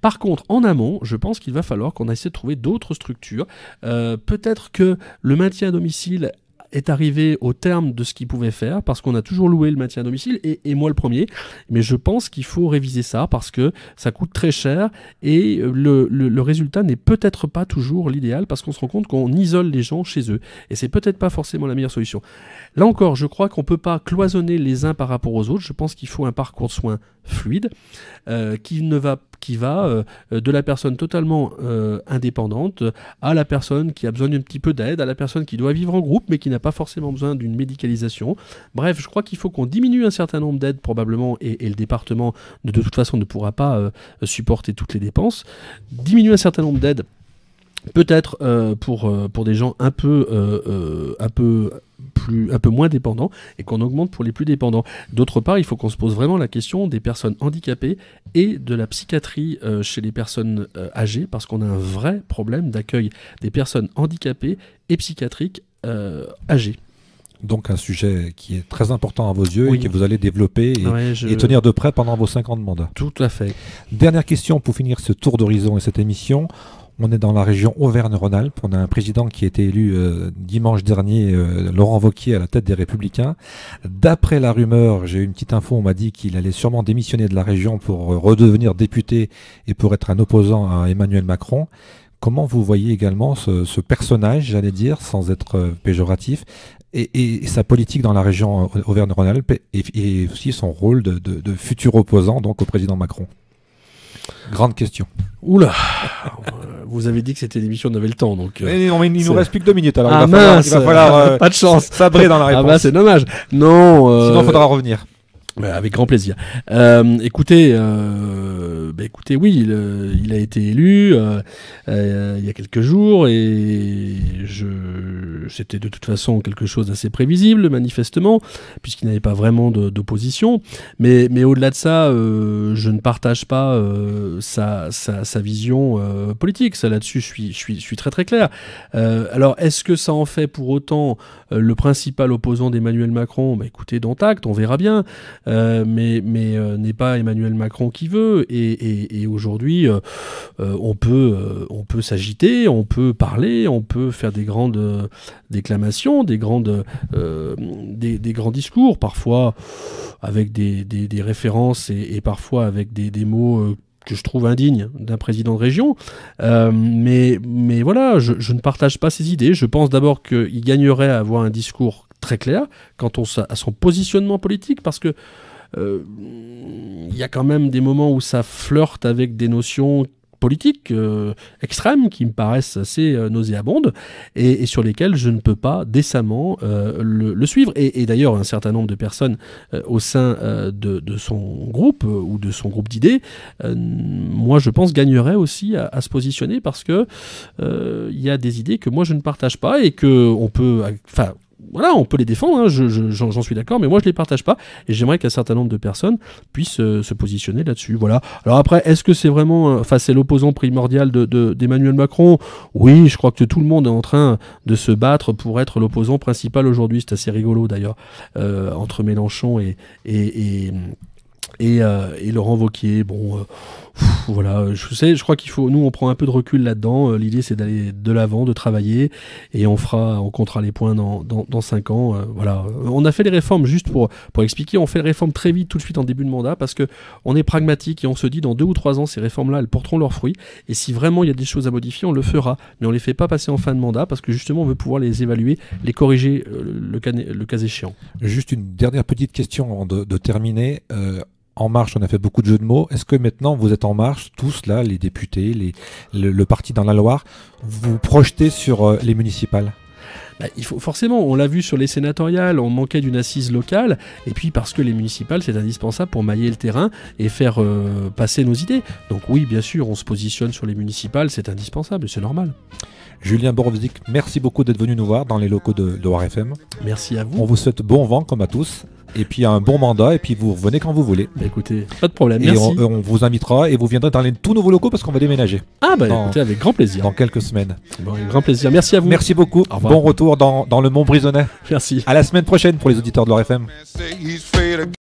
Speaker 1: Par contre, en amont, je pense qu'il va falloir qu'on essaie de trouver d'autres structures. Euh, peut-être que le maintien à domicile est arrivé au terme de ce qu'il pouvait faire, parce qu'on a toujours loué le maintien à domicile, et, moi le premier. Mais je pense qu'il faut réviser ça, parce que ça coûte très cher, et le, résultat n'est peut-être pas toujours l'idéal, parce qu'on se rend compte qu'on isole les gens chez eux. Et c'est peut-être pas forcément la meilleure solution. Là encore, je crois qu'on ne peut pas cloisonner les uns par rapport aux autres. Je pense qu'il faut un parcours de soins fluide, euh, qui ne va pas qui va euh, de la personne totalement euh, indépendante à la personne qui a besoin d'un petit peu d'aide, à la personne qui doit vivre en groupe mais qui n'a pas forcément besoin d'une médicalisation. Bref, je crois qu'il faut qu'on diminue un certain nombre d'aides probablement et, le département de, toute façon ne pourra pas euh, supporter toutes les dépenses. Diminuer un certain nombre d'aides peut-être pour, pour des gens un peu, un peu plus, un peu moins dépendants et qu'on augmente pour les plus dépendants. D'autre part, il faut qu'on se pose vraiment la question des personnes handicapées et de la psychiatrie euh, chez les personnes euh, âgées parce qu'on a un vrai problème d'accueil des personnes handicapées et psychiatriques euh, âgées.
Speaker 2: Donc un sujet qui est très important à vos yeux et que vous allez développer et, tenir de près pendant vos 50 mandats. Tout à fait. Dernière question pour finir ce tour d'horizon et cette émission. On est dans la région Auvergne-Rhône-Alpes. On a un président qui a été élu euh, dimanche dernier, euh, Laurent Vauquier, à la tête des Républicains. D'après la rumeur, j'ai eu une petite info, on m'a dit qu'il allait sûrement démissionner de la région pour euh, redevenir député et pour être un opposant à Emmanuel Macron. Comment vous voyez également ce, personnage, j'allais dire, sans être péjoratif, et, sa politique dans la région Auvergne-Rhône-Alpes et, aussi son rôle de, de futur opposant donc au président Macron
Speaker 1: Grande question. Oula euh, vous avez dit que c'était l'émission, on avait le temps, donc. Euh, il nous reste plus que deux minutes. Alors il ah, va mince, falloir, il va falloir, pas de chance. Sabrer dans la réponse. Ah bah c'est dommage. Non. Euh... Sinon, il faudra revenir avec grand plaisir. Euh, écoutez, euh, bah, écoutez, oui, il, il, a été élu euh, euh, il y a quelques jours et c'était de toute façon quelque chose d'assez prévisible, manifestement, puisqu'il n'avait pas vraiment d'opposition. Mais, mais au-delà de ça, euh, je ne partage pas euh, sa, sa, sa, vision politique. Ça, là-dessus, je suis, je, suis, je suis, très très clair. alors, est-ce que ça en fait pour autant euh, le principal opposant d'Emmanuel Macron, bah écoutez, dans tact, on verra bien, euh, mais, mais euh, n'est pas Emmanuel Macron qui veut. Et, aujourd'hui, on peut, peut s'agiter, on peut parler, on peut faire des grandes déclamations, des, grandes, des, grands discours, parfois avec des, références et, et, parfois avec des, mots que je trouve indigne d'un président de région. Euh, mais, mais voilà, je, je, ne partage pas ses idées. Je pense d'abord qu'il gagnerait à avoir un discours très clair quant à son positionnement politique, parce que euh, il y a quand même des moments où ça flirte avec des notions politiques euh, extrêmes qui me paraissent assez euh, nauséabondes et, sur lesquelles je ne peux pas décemment euh, le, suivre. Et, d'ailleurs, un certain nombre de personnes au sein de, son groupe ou de son groupe d'idées, moi je pense, gagneraient aussi à, se positionner parce que il y a des idées que moi je ne partage pas et que on peut, enfin, voilà, on peut les défendre, hein, j'en suis d'accord, mais moi je les partage pas et j'aimerais qu'un certain nombre de personnes puissent euh, se positionner là-dessus. Voilà. Alors après, est-ce que c'est vraiment, euh, enfin, à c'est l'opposant primordial d'Emmanuel Macron Oui, je crois que tout le monde est en train de se battre pour être l'opposant principal aujourd'hui. C'est assez rigolo d'ailleurs euh, entre Mélenchon et et, et, et, et Laurent Vauquier. Bon voilà, euh, je sais, je crois qu'il faut, nous on prend un peu de recul là-dedans. Euh, l'idée c'est d'aller de l'avant, de travailler, et on fera, on comptera les points dans, dans, 5 ans. Euh, voilà, on a fait les réformes juste pour, pour expliquer, on fait les réformes très vite, tout de suite en début de mandat, parce que on est pragmatique et on se dit dans deux ou trois ans ces réformes-là elles porteront leurs fruits, et si vraiment il y a des choses à modifier, on le fera, mais on les fait pas passer en fin de mandat parce que justement on veut pouvoir les évaluer, les corriger le, cas, échéant. Juste
Speaker 2: une dernière petite question de, de terminer. En marche, on a fait beaucoup de jeux de mots. Est-ce que maintenant, vous êtes en marche, tous là, les députés, le, parti dans la Loire, vous, projetez sur euh, les municipales
Speaker 1: bah, il faut, forcément, on l'a vu sur les sénatoriales, on manquait d'une assise locale, et puis parce que les municipales, c'est indispensable pour mailler le terrain et faire euh, passer nos idées. Donc oui, bien sûr, on se positionne sur les municipales, c'est indispensable, c'est normal. Julien
Speaker 2: Borovzik, merci beaucoup d'être venu nous voir dans les locaux de, de Merci à vous. On vous souhaite bon vent comme à tous. Et puis un bon mandat, et puis vous revenez quand vous voulez. Bah, écoutez, pas de problème. Et merci. Euh, on, vous invitera et vous viendrez dans les tout nouveaux locaux parce qu'on va déménager. Ah bah écoutez, avec grand plaisir. Dans quelques semaines. Bon, avec grand plaisir. Merci à vous. Merci beaucoup. bon retour dans, le Mont brisonnet Merci. À la semaine prochaine pour les auditeurs de l'ORFM.